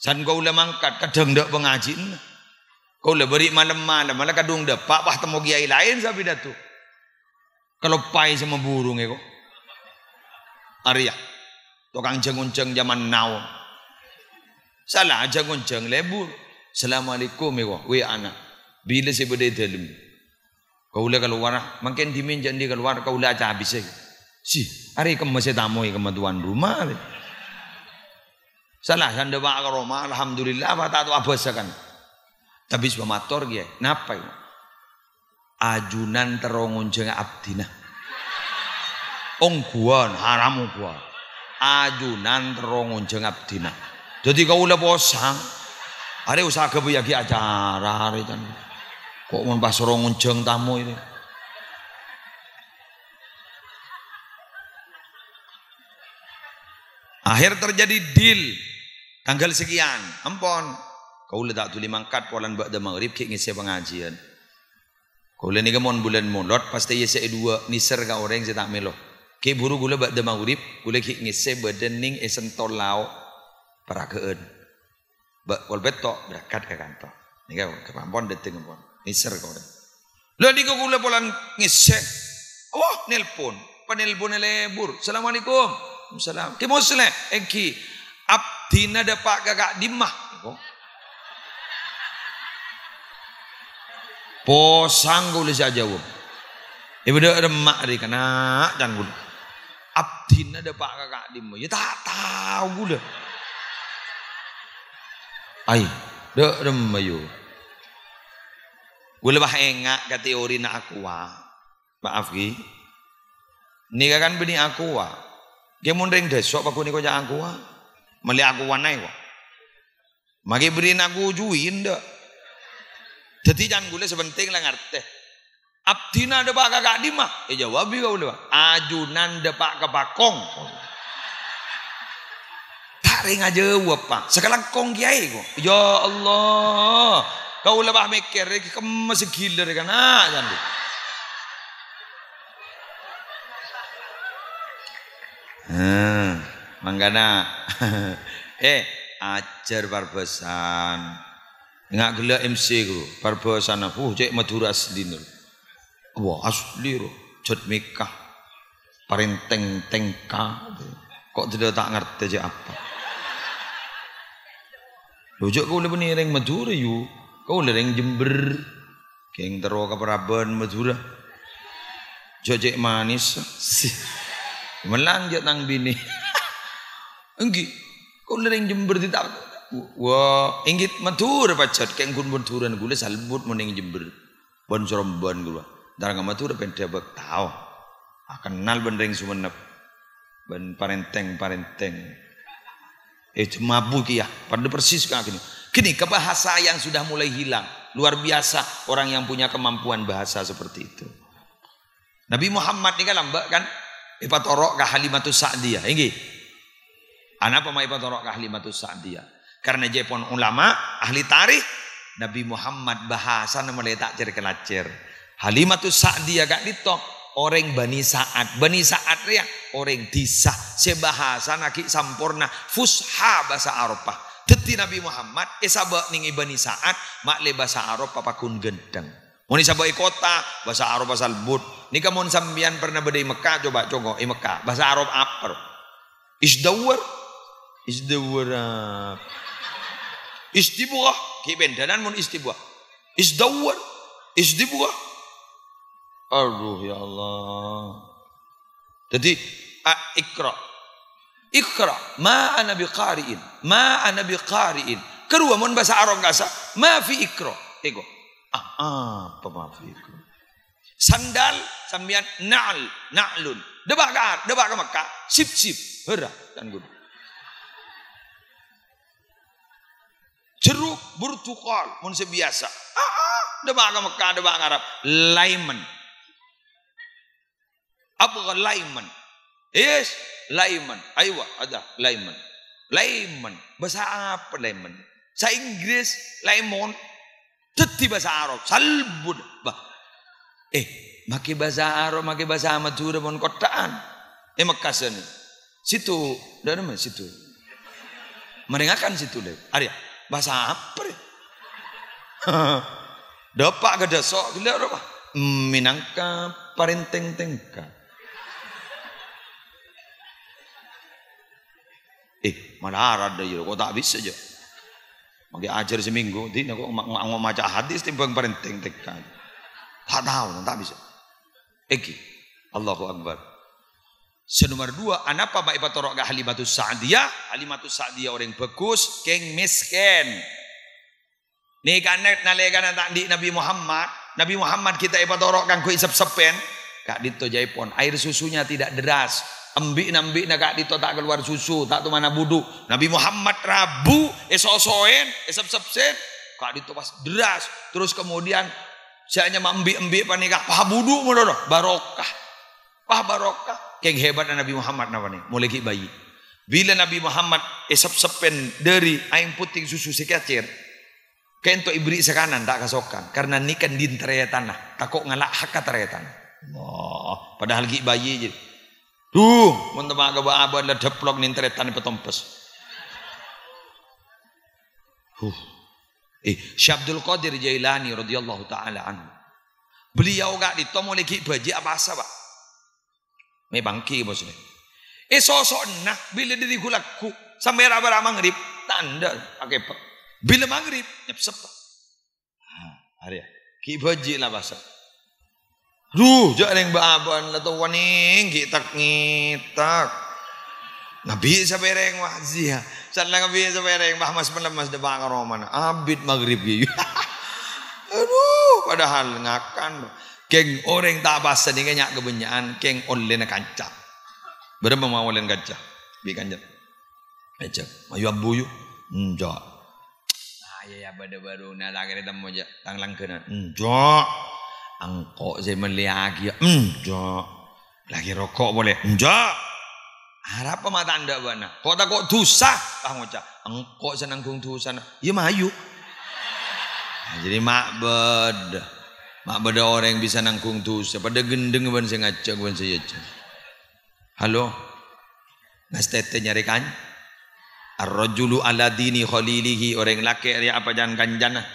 San kau ulah mangkat kadang dok pengajin. Kau ulah beri malam-malam malah kadung dak pak wah temu kiai lain sapi datu. Kalau pai sama burung ya kok. Arya. Tukang jengunjeng zaman now. Salah aja kon lebur. Assalamualaikum ya we anak. Bila si beda dalam. Kau lah kalau warah, makin diminjan dia keluar kau lah aja habis Si, hari kamu masih tamu ya tuan rumah. Salah kan dewa ke rumah, alhamdulillah apa tak apa kan. Tapi sebab motor dia, napa ya? Ajunan terongon jeng abdina. Ong guan, haramu guan. Ajunan terongon jeng abdina. Jadi kau udah bosan. Hari usaha kebiaki acara hari kan. Kok mun pas jeng tamu ini? Akhir terjadi deal tanggal sekian. Ampun. Kau udah tak tuli mangkat polan ba'da maghrib ki ngisi pengajian. Kau udah ni kemon bulan mulot pasti ya saya dua niser gak orang saya tak melo. Ki buru gula ba'da maghrib gula ki ngisi badan ning esen tolau perakeun. Wal beto berangkat ke kantor. Nika kemampuan detik kemampuan. Ngiser kemudian. Lalu di kukula pulang ngisek. Wah nelpon. Penelpon lebur. Assalamualaikum. Assalamualaikum. Ki muslim. Engki. Abdina dapat kakak dimah. Posang kau lesa jawab. Ibu dah remak di kena jangan Abdina dapat kakak dimah. Ya tak tahu gue Ai, dek remayu. ayo. Gue lebah engak kati teori na aqua. Maaf ki. Nika kan bini aqua. Ge mun ring desok paku niko jak aqua. Meli aqua nai kok. Magi beri aku juin dak. Jadi jangan gule sebenting lah ngerti. Abdina depak kakak dimah. Eh jawab juga udah. Ajunan depak kebakong. Oh. Cari aja pak. Sekarang kong kiai ko. Ya Allah. Kau lebah mikir. Kemas gila kan. Ah, jangan. Hmm, mangkana. eh, ajar barbesan. Enggak gela MC ku, barbesan aku uh, oh, cek Madura asli nur. Wah, asli roh. jod mikah. Parenteng tengka. Kok tidak tak ngerti aja apa. Lojok kau lepas ring Madura yu, kau ring Jember, keng tero keperaban Madura. Jojek manis, melanjut nang bini. Enggi, kau ring Jember tidak. Wah, inggit Madura pacat, keng kun Madura gula salbut mending Jember. Bon ban gula. Darang Madura pendebek tau. Akan kenal ben ring Sumenep. Ben parenteng parenteng. Itu eh, mabuk ya, pada persis kan gini. kini kebahasa yang sudah mulai hilang. Luar biasa orang yang punya kemampuan bahasa seperti itu. Nabi Muhammad ini kan lambak kan? Ipat orok ke halimatus sa'diyah. Ini. Anak pemain ipat orok ke halimatus sa'diyah. Karena jepon ulama, ahli tarikh, Nabi Muhammad bahasa namanya tak cerkelacer. Halimatus sa'diyah gak ditok. Orang Bani saat Bani Sa'ad ya orang disah. Sebahasa naki sampurna. Fusha bahasa Arabah. Deti Nabi Muhammad. Esabak eh ningi Bani Sa'ad. Makle bahasa Arab papakun gendeng. Moni sabai kota. Bahasa Arab bahasa Albud. Nika kamu sambian pernah berdei Mekah. Coba congo. i eh Mekah. Bahasa Arab apa? is Isdawar. Istibuah. Kibendanan mun istibuah. the word? Uh, Aduh ya Allah. Jadi ikra. Ikra. Ma ana biqari'in. Ma ana biqari'in. Kedua mun bahasa Arab gasa. Ma fi ikra. Ego. Ah, apa ma fi ikra. Sandal sambian na'l. Na'lun. Debak ka, Debak ke Mekah. Sip sip. Hera. Dan guna. Jeruk bertukar. Mun sebiasa. Ah, ah. Debak ke Mekah. Debak Arab. Laiman. أبغى ليمن yes, ليمن أيوة ada ليمن ليمن bahasa apa lemon Sa Inggris lemon tetapi bahasa Arab salbun bah eh maki bahasa Arab maki bahasa Madura pun kotaan eh Makassar situ dari mana situ mendengarkan situ deh Arya bahasa apa deh dapat gede sok gila apa minangka parenteng tengka Eh, mana ada dah ya, kok tak bisa aja. Ya? Mungkin ajar seminggu, dia kok mau maca hadis yang penting, tekan. Tak tahu, tak bisa. Eki, Allahu Akbar. Senomor dua, anapa ma ibatorok ke halimatus sa'diyah? Halimatus sa'diyah orang bagus, keng miskin. Ini kanek nalekan tak di Nabi Muhammad. Nabi Muhammad kita ibatorok kan ku isep sepen. Kak dito jaipon, air susunya tidak deras. Ambik-ambik nak dito tak keluar susu, tak tu mana buduk. Nabi Muhammad Rabu, esosoen, esep-sepsen, kak dito pas deras. Terus kemudian saya mambi-ambi panikah, pah buduk menurut barokah. Pah barokah. Keng hebat Nabi Muhammad napa nih, mulai bayi. Bila Nabi Muhammad esap sepen dari air putih susu sekacir, Kento ibri sekanan tak kasokan karena nikah din tanah takut ngalak hakat tanah. Oh, padahal gi bayi jadi. Duh, mun tebak kebak abad ada deplok nintretan petompes, Huh. Eh, Syabdul Qadir Jailani radhiyallahu taala anhu. Beliau gak ditomo lagi baji apa asa, Pak? Me bangki bosnya. Eh sosok nak bila diri gulaku sampai raba-raba maghrib tanda pakai okay, Bila maghrib nyep sepak. Ha, ya. Ki baji lah bahasa. Duh, jadi yang baaban lah waning gitak ngitak. Nabi sabereng wazia zia. nabi lang nabi sabereng bah mas penemas debak romana. Abid maghrib gitu, Aduh, padahal ngakan. Keng orang tak basa ni kenyak kebenyaan keng online kancap. Berapa mau online kancap? Bi kancap. Eh, kancap. Ayu abu yuk Enjak. Hmm, Ayah ya pada ya, baru nak lagi temu je. Tanglang kena. Enjak. Hmm, Angkok saya meliagi, enggak. Lagi rokok boleh, enggak. Harap apa mata anda bana? Kok tak kok dosa? Kah ngocak. Engkok senang gung dosa. Ya mayu. Nah, jadi mak beda, Mak beda orang yang bisa nangkung dosa. Pada gendeng ban saya ngacak ban saya ngacak. Halo. Mas tete nyari kan? Ar-rajulu ala dini khalilihi. Orang laki apa jangan kanjana. Ah?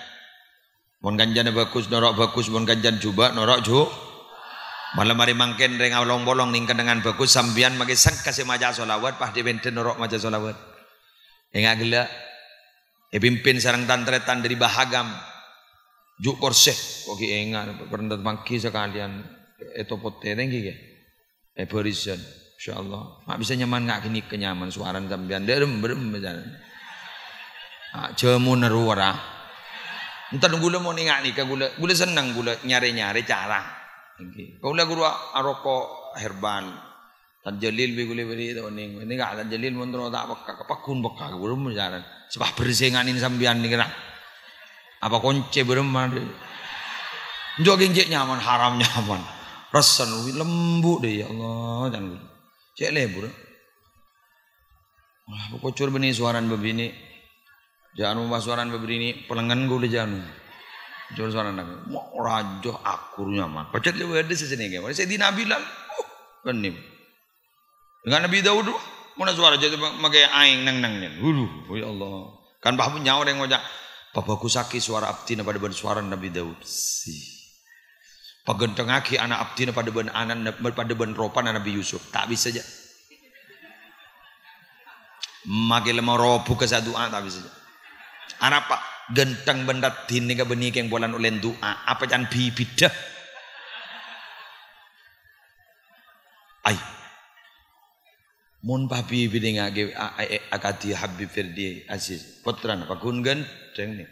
Mun ganjane bagus norok bagus mun ganjan jubah norok ju. Malam hari mangken reng bolong ning dengan bagus sambian mage sang kasih maja solawat pah dibenten norok maja solawat. Ingat gila. E pimpin sarang tantretan dari bahagam. Juk korseh koki engat perendat mangki sekalian eto potering gigi. E berisen. Insyaallah. Mak bisa nyaman ngak kini kenyaman suaran sambian derem berem berjalan. Ah, jemu neruara. Entar gula mau nengak nih, gula gula seneng gula nyari-nyari cara. Okay. Gula gula aroko herbal. Tan jalil bi gula beri itu neng. Ini gak tan jalil mundur tak bekak, kepakun bekak gula mau jalan. Sebab bersengan ini sambian nih kena. Apa konce beremar. Jogging cek nyaman haram nyaman. Rasan lembut deh ya Allah jangan. Cek lebur. Wah, bocor benih suaran begini. Jangan pasuaran ini. pelenggan gue udah jangan. Jual suara nabi. Mau rajo akurnya man. Pecat lu ada ya, sih sini kayak. Saya di nabi lah. Uh, benim. Dengan Nabi Daud, uh, mana suara jadi makai aing nang nengnya? nang. Hulu, oh ya Allah. Kan bahu nyawa yang wajah. Bapakku sakit suara abdi pada ben suara Nabi Daud. Si. Pagenteng aki anak abdi pada ben anak pada ben ropan Nabi Yusuf. Tak bisa aja. Makai lemah satu kesatu ah, tak bisa aja. Anapa genteng benda dini ke benih yang bolan oleh doa apa can bibidah ai mun papi bidengage e, akadi habib firdi aziz apa pakun genteng ni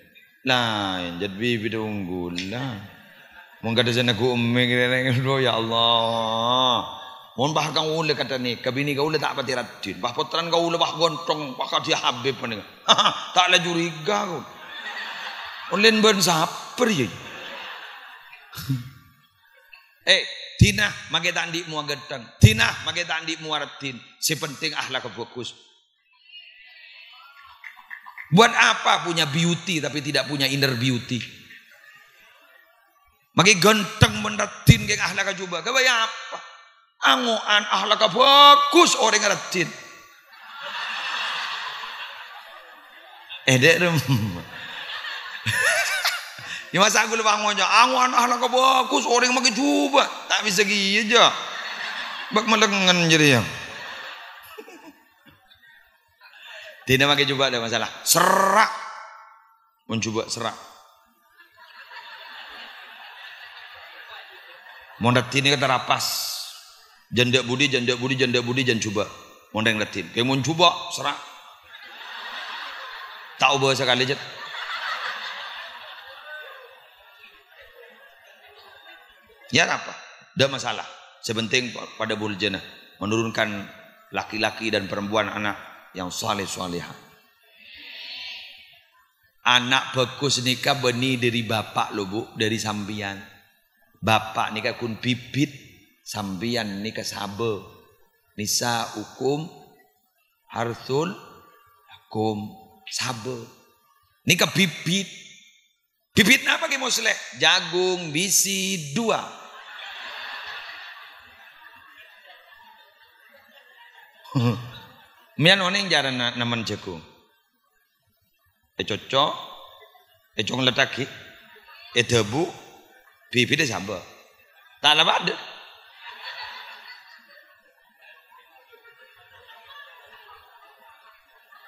lain jadi bida unggul lah mun kada sana ku ummi ya Allah mohon bah kang ule kata ni, kabini kau ule tak pati ratin. Bah potran kau ule bah gontong, bah dia habib pun Tak ada curiga kau. Ulen ben saper ye. eh, tina mage tandi mu agetang. Tina mage tandi mu aratin. Si penting ahlak fokus. Buat apa punya beauty tapi tidak punya inner beauty? Mage ganteng mendatin geng ahlak coba. Kau bayar apa? Anguan ahlaka bagus orang ngedin. Edek dem. Ya masa aku lupa ngojo, anguan ahlaka bagus orang makin coba. Tak bisa gini gitu aja. Bak melengen jadi ya. Tidak pakai coba ada masalah. Serak. Mencoba serak. Mondat ini kata rapas. Janda budi, janda budi, janda budi, jangan coba. Mondeng letim. Kayak mau coba, serak. Tahu bahasa kali jet. Ya apa? Ada masalah. Sebenting pada buljana menurunkan laki-laki dan perempuan anak yang saleh salihah. Anak bagus nikah benih dari bapak lo bu, dari sambian. Bapak nikah kun bibit sambian ke kasaba nisa ukum harsul hukum saba nih ke bibit bibit apa ki musleh jagung bisi dua mian oneng jaran naman jagung e cocok e cocok letak e eh, debu bibitnya saba tak ada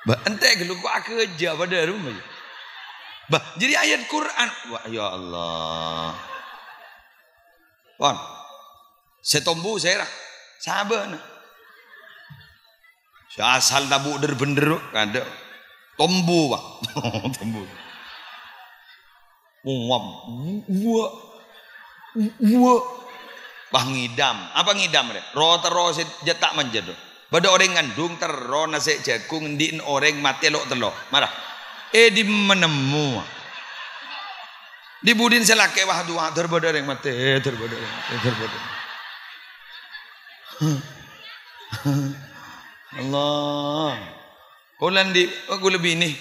Bah ente geluk aku aja pada rumah. Bah jadi ayat Quran. Wah ya Allah. Pon. tombu, saya sabar. Asal tabu der bener kada. Tombu pak. Tombu. Uwam. Uwa. Uwa. Bah Apa ngidam deh? Roh terus tak menjadi. Bada orang ngandung tero nasi jagung din orang mati lo telo. Marah. Eh di menemu. Di budin selake wah dua terbodoh orang mati terbada eh, terbodoh. Allah. Ulan di oh, aku lebih ini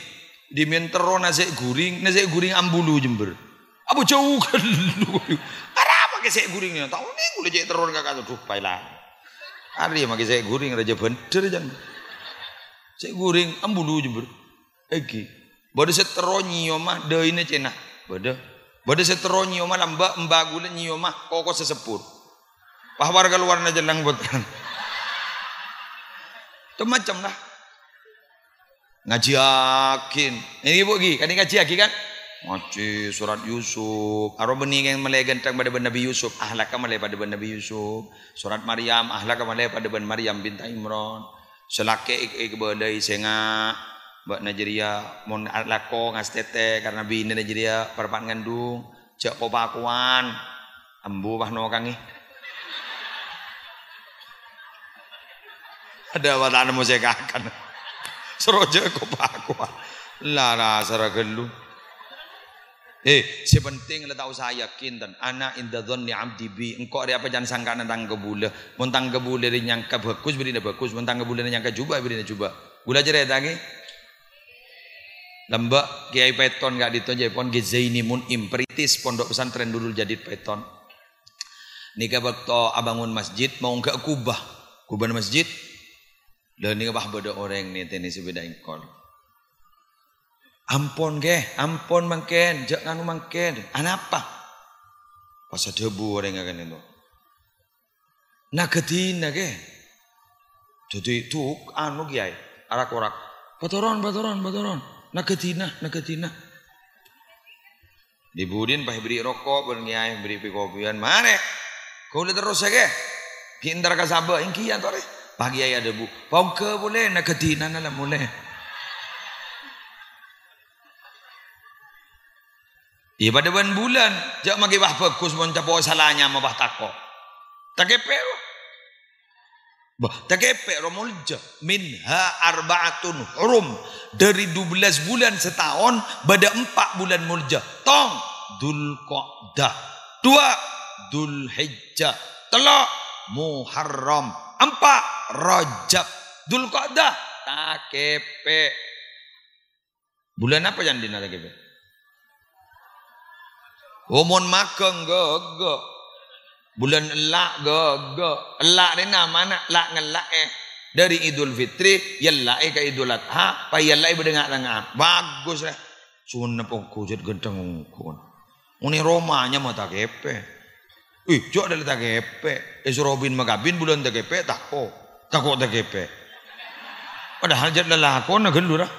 di mentero nasi guring nasi guring ambulu jember. Apa jauh kan lu. apa kesek guringnya? Tahu oh, nih gue cek teror kakak tuh pailah hari ya makanya saya guring raja bener jangan. Saya guring ambulu jember. Egi. Bodoh saya teronyi omah deh ini cina. Bodoh. Bodoh saya teronyi omah lamba mbak gula omah koko sesepur. Pah warga luar aja lang buat Itu macam lah. Ngaji yakin. Ini ibu gi, kan ngaji yakin kan? Ngaji surat Yusuf. Aro bening yang melegan tang pada ben Nabi Yusuf. Ahlaka malai pada ben Nabi Yusuf. Surat Maryam. Ahlaka malai pada ben Maryam bintang Imran. Selake ik ik badai senga. Bak Nigeria. Mon lako ngas tete. Karena bini Nigeria. perpan ngandung. Cek popakuan. Ambu bah no kangi. Ada watan mau saya kakan. Seroja kopakuan. Lara sara geluh. Eh, penting le tau saya dan Ana inda dhanni abdi bi. Engko ri apa jan sangka tang kebule. Mun tang kebule ri nyangka bagus berina bagus, mun tang kebule nyangka jubah berina jubah. Gula jere tangi. Lembak Kiai Peton gak ditonjai pon Gezaini mun impritis pondok pesantren dulu jadi Peton. Nika bakto abangun masjid mau enggak kubah. Kubah masjid. Dan nika bah beda orang nih tenis beda engkol Ampun ke, ampun mangken, jangan mangken. Anapa? Pas debu orang akan itu. Nagetin ke. Jadi tuh, anu kiai, arak-arak. Batoron, batoron, batoron. Nagetina, nagetina. Dibudin pah beri rokok, pun kiai beri kopian. Mare, kau udah terus ya ke? Kintar kasabah, ingkian tore. Pagi ayah debu. Pongke boleh, nagetina nalam boleh. Ia pada bulan, jauh magi bah bagus mon salahnya ma bah tako. Takepe. Oh. Bah, takepe romolja minha arbaatun hurum dari 12 bulan setahun pada 4 bulan mulja. Tong Dul Qa'dah. Dua Dul Hijjah. Telok Muharram. Empat Rajab. Dul Qa'dah. Takepe. Bulan apa yang dina takepe? Umon makan gogo, Bulan elak gogo, Elak ni nama nak elak ngelak eh. Dari Idul Fitri, ya yelak eh ke Idul Adha, pa ya eh berdengar tengah. Bagus lah. Eh. Sunnah pokok jad genteng ukun. Ini romanya mah tak kepe. Ih, jok adalah tak kepe. Eh magabin bulan tak kepe, tako kok. Tak kok tak kepe. Padahal jad lelakon, nah gendur lah.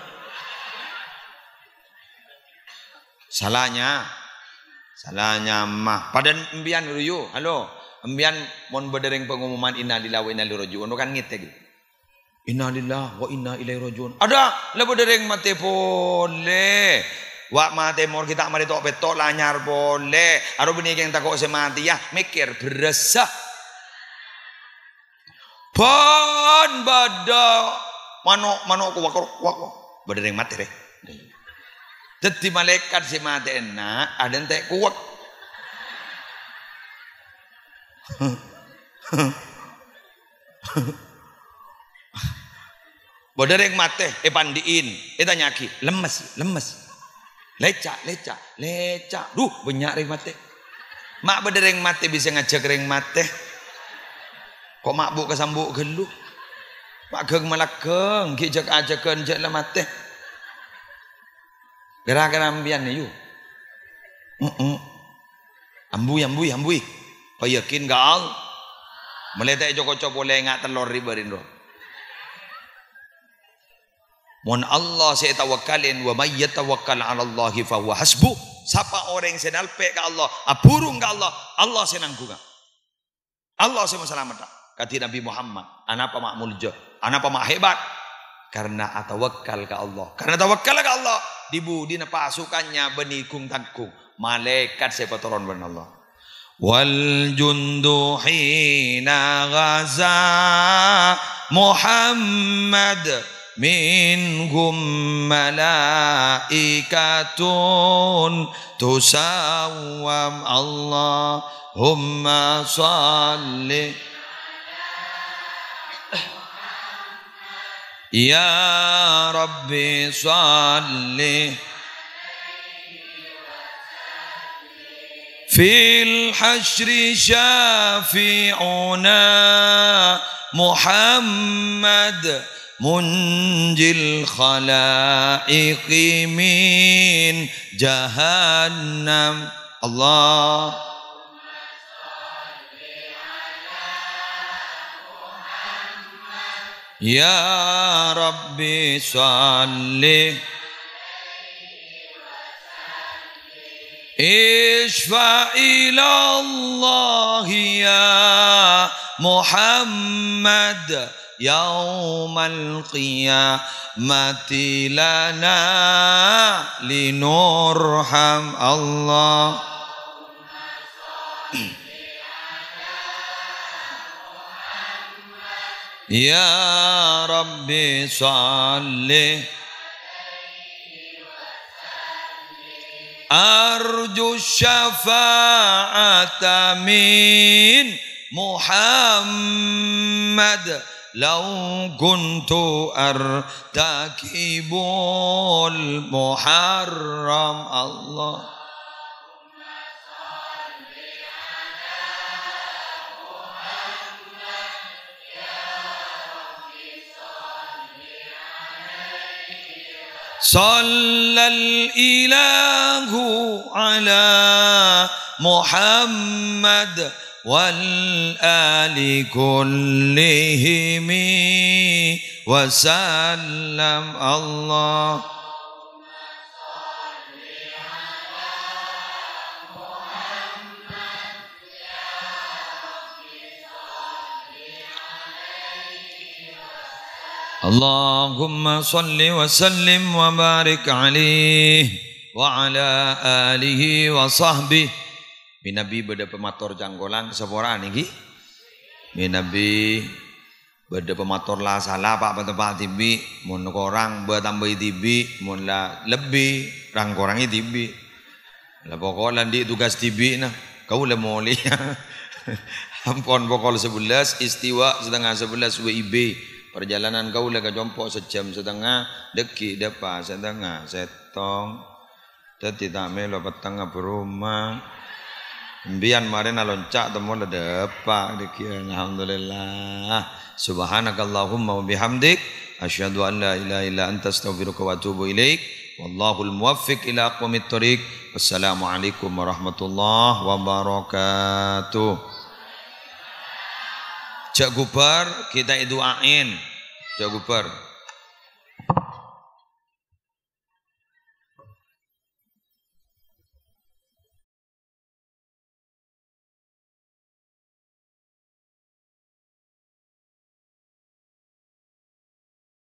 Salahnya, Salahnya mah. Padan embian ruyu. Halo. Impian mon berdering pengumuman inna lillahi wa inna ilaihi rajiun. Kan ngite ya, gitu. Inna lillahi wa inna ilaihi rajiun. Ada le berdering mate boleh. Wak mate mor kita mari tok betok lanyar boleh. Aro bini yang takok semati ya mikir beresah. Bon bada manok manok kuwak kuwak. Berdering mate deh. Jadi malaikat si matena ada entek kuwek. Bodoh yang mate, eh pandiin, eh tanyaki, lemes, lemes, lecak, lecak, lecak, duh banyak yang mate. Mak bodoh yang mate bisa ngajak yang mate. Kok mak buk kesambuk geluh? Mak geng malah geng, kijak ajakan jak lah mate gara ambian yu. Uh Ambui ambui ambui. Kau oh, yakin gal? Meletak joko copo lengak telur riberin roh. Mohon Allah saya tawakalin wa may yatawakkal 'ala Allah fa hasbu. Siapa orang yang senalpe ke Allah, apurung ke Allah, Allah senangkuga. Allah saya selamat. Kata Nabi Muhammad, anapa makmul jo, anapa mak hebat? Karena atawakkal ke Allah. Karena tawakkal ke Allah, dibu dina pasukannya benikung tangkung malaikat sepatoron ben Allah wal jundu hina Muhammad minhum malaikatun tusawwam Allahumma salli يا رب صل في الحشر شافعنا محمد منجي الخلائق من جهنم الله يا ربي صل اشفع إلى الله يا محمد يوم القيامة لنا لنرحم الله يا رب صل أرجو الشفاعة من محمد لو كنت أرتكب المحرم الله صلى الإله على محمد والآل كلهم وسلم الله Allahumma wa اللهم صل وسلم وبارك عليه وعلى آله وصحبه Minabi beda pemator janggolan seporaan niki. Minabi beda pemator lah salah pak tempat tibi mun korang bertambah tibi mun lah lebih rang korangi tibi. Lah pokoknya di tugas tibi nah kau lah moli. Ampun pokok sebelas istiwa setengah sebelas WIB Perjalanan kau lega jompo sejam setengah, deki depa setengah, setong. Jadi tak melo petengah berumah. Mbian marina loncak temu depa deki. Alhamdulillah. Subhanakallahumma wa bihamdik asyhadu an la ilaha illa anta astaghfiruka wa atubu ilaik. Wallahul muwaffiq ila aqwamit thoriq. Wassalamualaikum warahmatullahi wabarakatuh. Cak Gubar kita doain Jawa Gubar